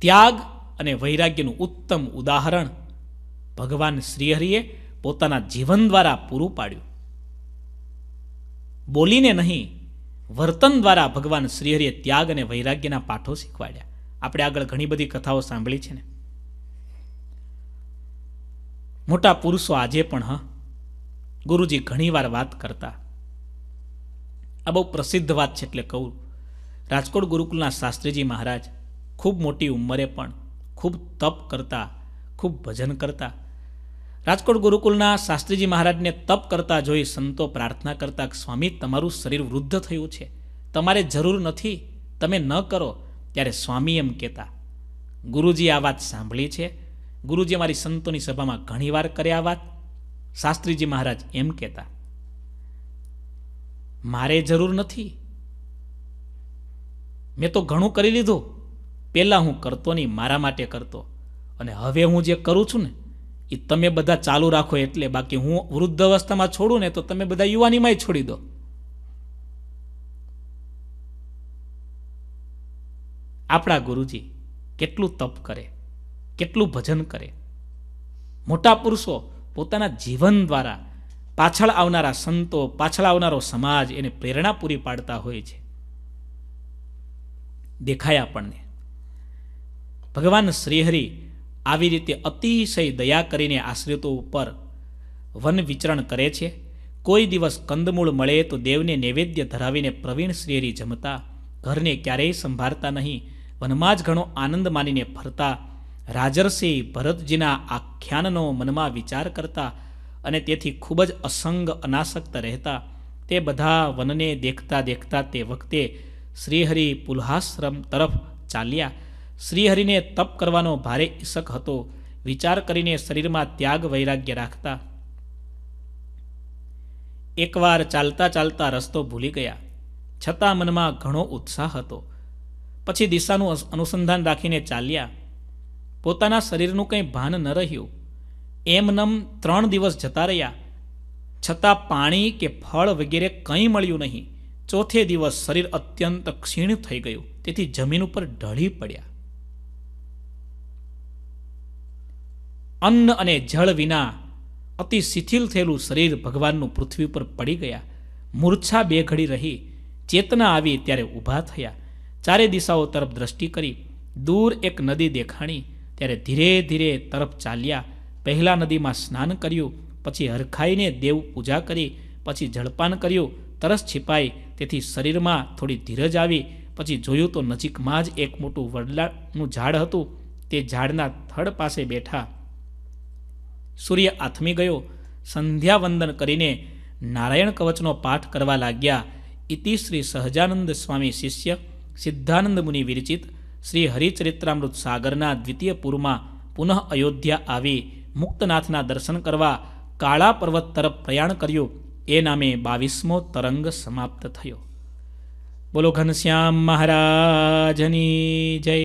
ત્યાગ અને વૈરાગ્યનું ઉત્તમ ઉદાહરણ ભગવાન શ્રીહરિએ પોતાના જીવન દ્વારા પૂરું પાડ્યું બોલીને નહીં વર્તન દ્વારા ભગવાન શ્રીહરિએ ત્યાગ અને વૈરાગ્યના પાઠો શીખવાડ્યા આપણે આગળ ઘણી બધી કથાઓ સાંભળી છે ને મોટા પુરુષો આજે પણ હ ગુરુજી ઘણીવાર વાત કરતા આ બહુ પ્રસિદ્ધ વાત છે એટલે કહું રાજકોટ ગુરુકુલના શાસ્ત્રીજી મહારાજ ખૂબ મોટી ઉંમરે પણ ખૂબ તપ કરતા ખૂબ ભજન કરતા રાજકોટ ગુરુકુલના શાસ્ત્રીજી મહારાજને તપ કરતા જોઈ સંતો પ્રાર્થના કરતા સ્વામી તમારું શરીર વૃદ્ધ થયું છે તમારે જરૂર નથી તમે ન કરો ત્યારે સ્વામી એમ કહેતા ગુરુજી આ વાત સાંભળી છે ગુરુજી અમારી સંતોની સભામાં ઘણીવાર કર્યા વાત શાસ્ત્રીજી મહારાજ એમ કહેતા મારે જરૂર નથી મેં તો ઘણું કરી લીધું પહેલાં હું કરતો નહીં મારા માટે કરતો અને હવે હું જે કરું છું ને એ તમે બધા ચાલુ રાખો એટલે બાકી હું વૃદ્ધ અવસ્થામાં છોડું ને તો તમે બધા યુવાનીમાંય છોડી દો આપણા ગુરુજી કેટલું તપ કરે કેટલું ભજન કરે મોટા પુરુષો પોતાના જીવન દ્વારા પાછળ આવનારા સંતો પાછળ આવનારો સમાજ એને પ્રેરણા પૂરી પાડતા હોય છે દેખાય આપણને ભગવાન શ્રીહરિ આવી રીતે અતિશય દયા કરીને આશ્રિતો ઉપર વન વિચરણ કરે છે કોઈ દિવસ કંદમૂળ મળે તો દેવને નૈવેદ્ય ધરાવીને પ્રવીણ શ્રીહરિ જમતા ઘરને ક્યારેય સંભાળતા નહીં વનમાં જ ઘણો આનંદ માનીને ફરતા રાજરસિંહ ભરતજીના આખ્યાનનો મનમાં વિચાર કરતા અને તેથી ખૂબ જ અસંગ અનાસક્ત રહેતા તે બધા વનને દેખતા દેખતા તે વખતે શ્રીહરિ પુલ્હાશ્રમ તરફ ચાલ્યા શ્રીહરિને તપ કરવાનો ભારે ઈસક હતો વિચાર કરીને શરીરમાં ત્યાગ વૈરાગ્ય રાખતા એકવાર ચાલતા ચાલતા રસ્તો ભૂલી ગયા છતાં મનમાં ઘણો ઉત્સાહ હતો પછી દિશાનું અનુસંધાન રાખીને ચાલ્યા પોતાના શરીરનું કંઈ ભાન ન રહ્યું એમનમ ત્રણ દિવસ જતા રહ્યા છતાં પાણી કે ફળ વગેરે કંઈ મળ્યું નહીં ચોથે દિવસ શરીર અત્યંત ક્ષીણ થઈ ગયું તેથી જમીન ઉપર ઢળી પડ્યા અન્ન અને જળ વિના અતિ શિથિલ થયેલું શરીર ભગવાનનું પૃથ્વી પર પડી ગયા મૂર્છા બે ઘડી રહી ચેતના આવી ત્યારે ઊભા થયા ચારે દિશાઓ તરફ દ્રષ્ટિ કરી દૂર એક નદી દેખાણી ત્યારે ધીરે ધીરે તરફ ચાલ્યા પહેલાં નદીમાં સ્નાન કર્યું પછી હરખાઈને દેવ પૂજા કરી પછી જળપાન કર્યું તરસ છિપાઈ તેથી શરીરમાં થોડી ધીરજ આવી પછી જોયું તો નજીકમાં જ એક મોટું વડલાનું ઝાડ હતું તે ઝાડના થડ પાસે બેઠા સૂર્ય આથમી ગયો સંધ્યાવંદન કરીને નારાયણ કવચનો પાઠ કરવા લાગ્યા ઇતિ શ્રી સહજાનંદ સ્વામી શિષ્ય સિદ્ધાનંદ મુનિ વિરચિત શ્રી હરિચરિત્રામૃત સાગરના દ્વિતીય પૂરમાં પુનઃ અયોધ્યા આવી મુક્તનાથના દર્શન કરવા કાળા પર્વત તરફ પ્રયાણ કર્યું એ નામે બાવીસમો તરંગ સમાપ્ત થયો બોલો ઘનશ્યામ મહારાજની જય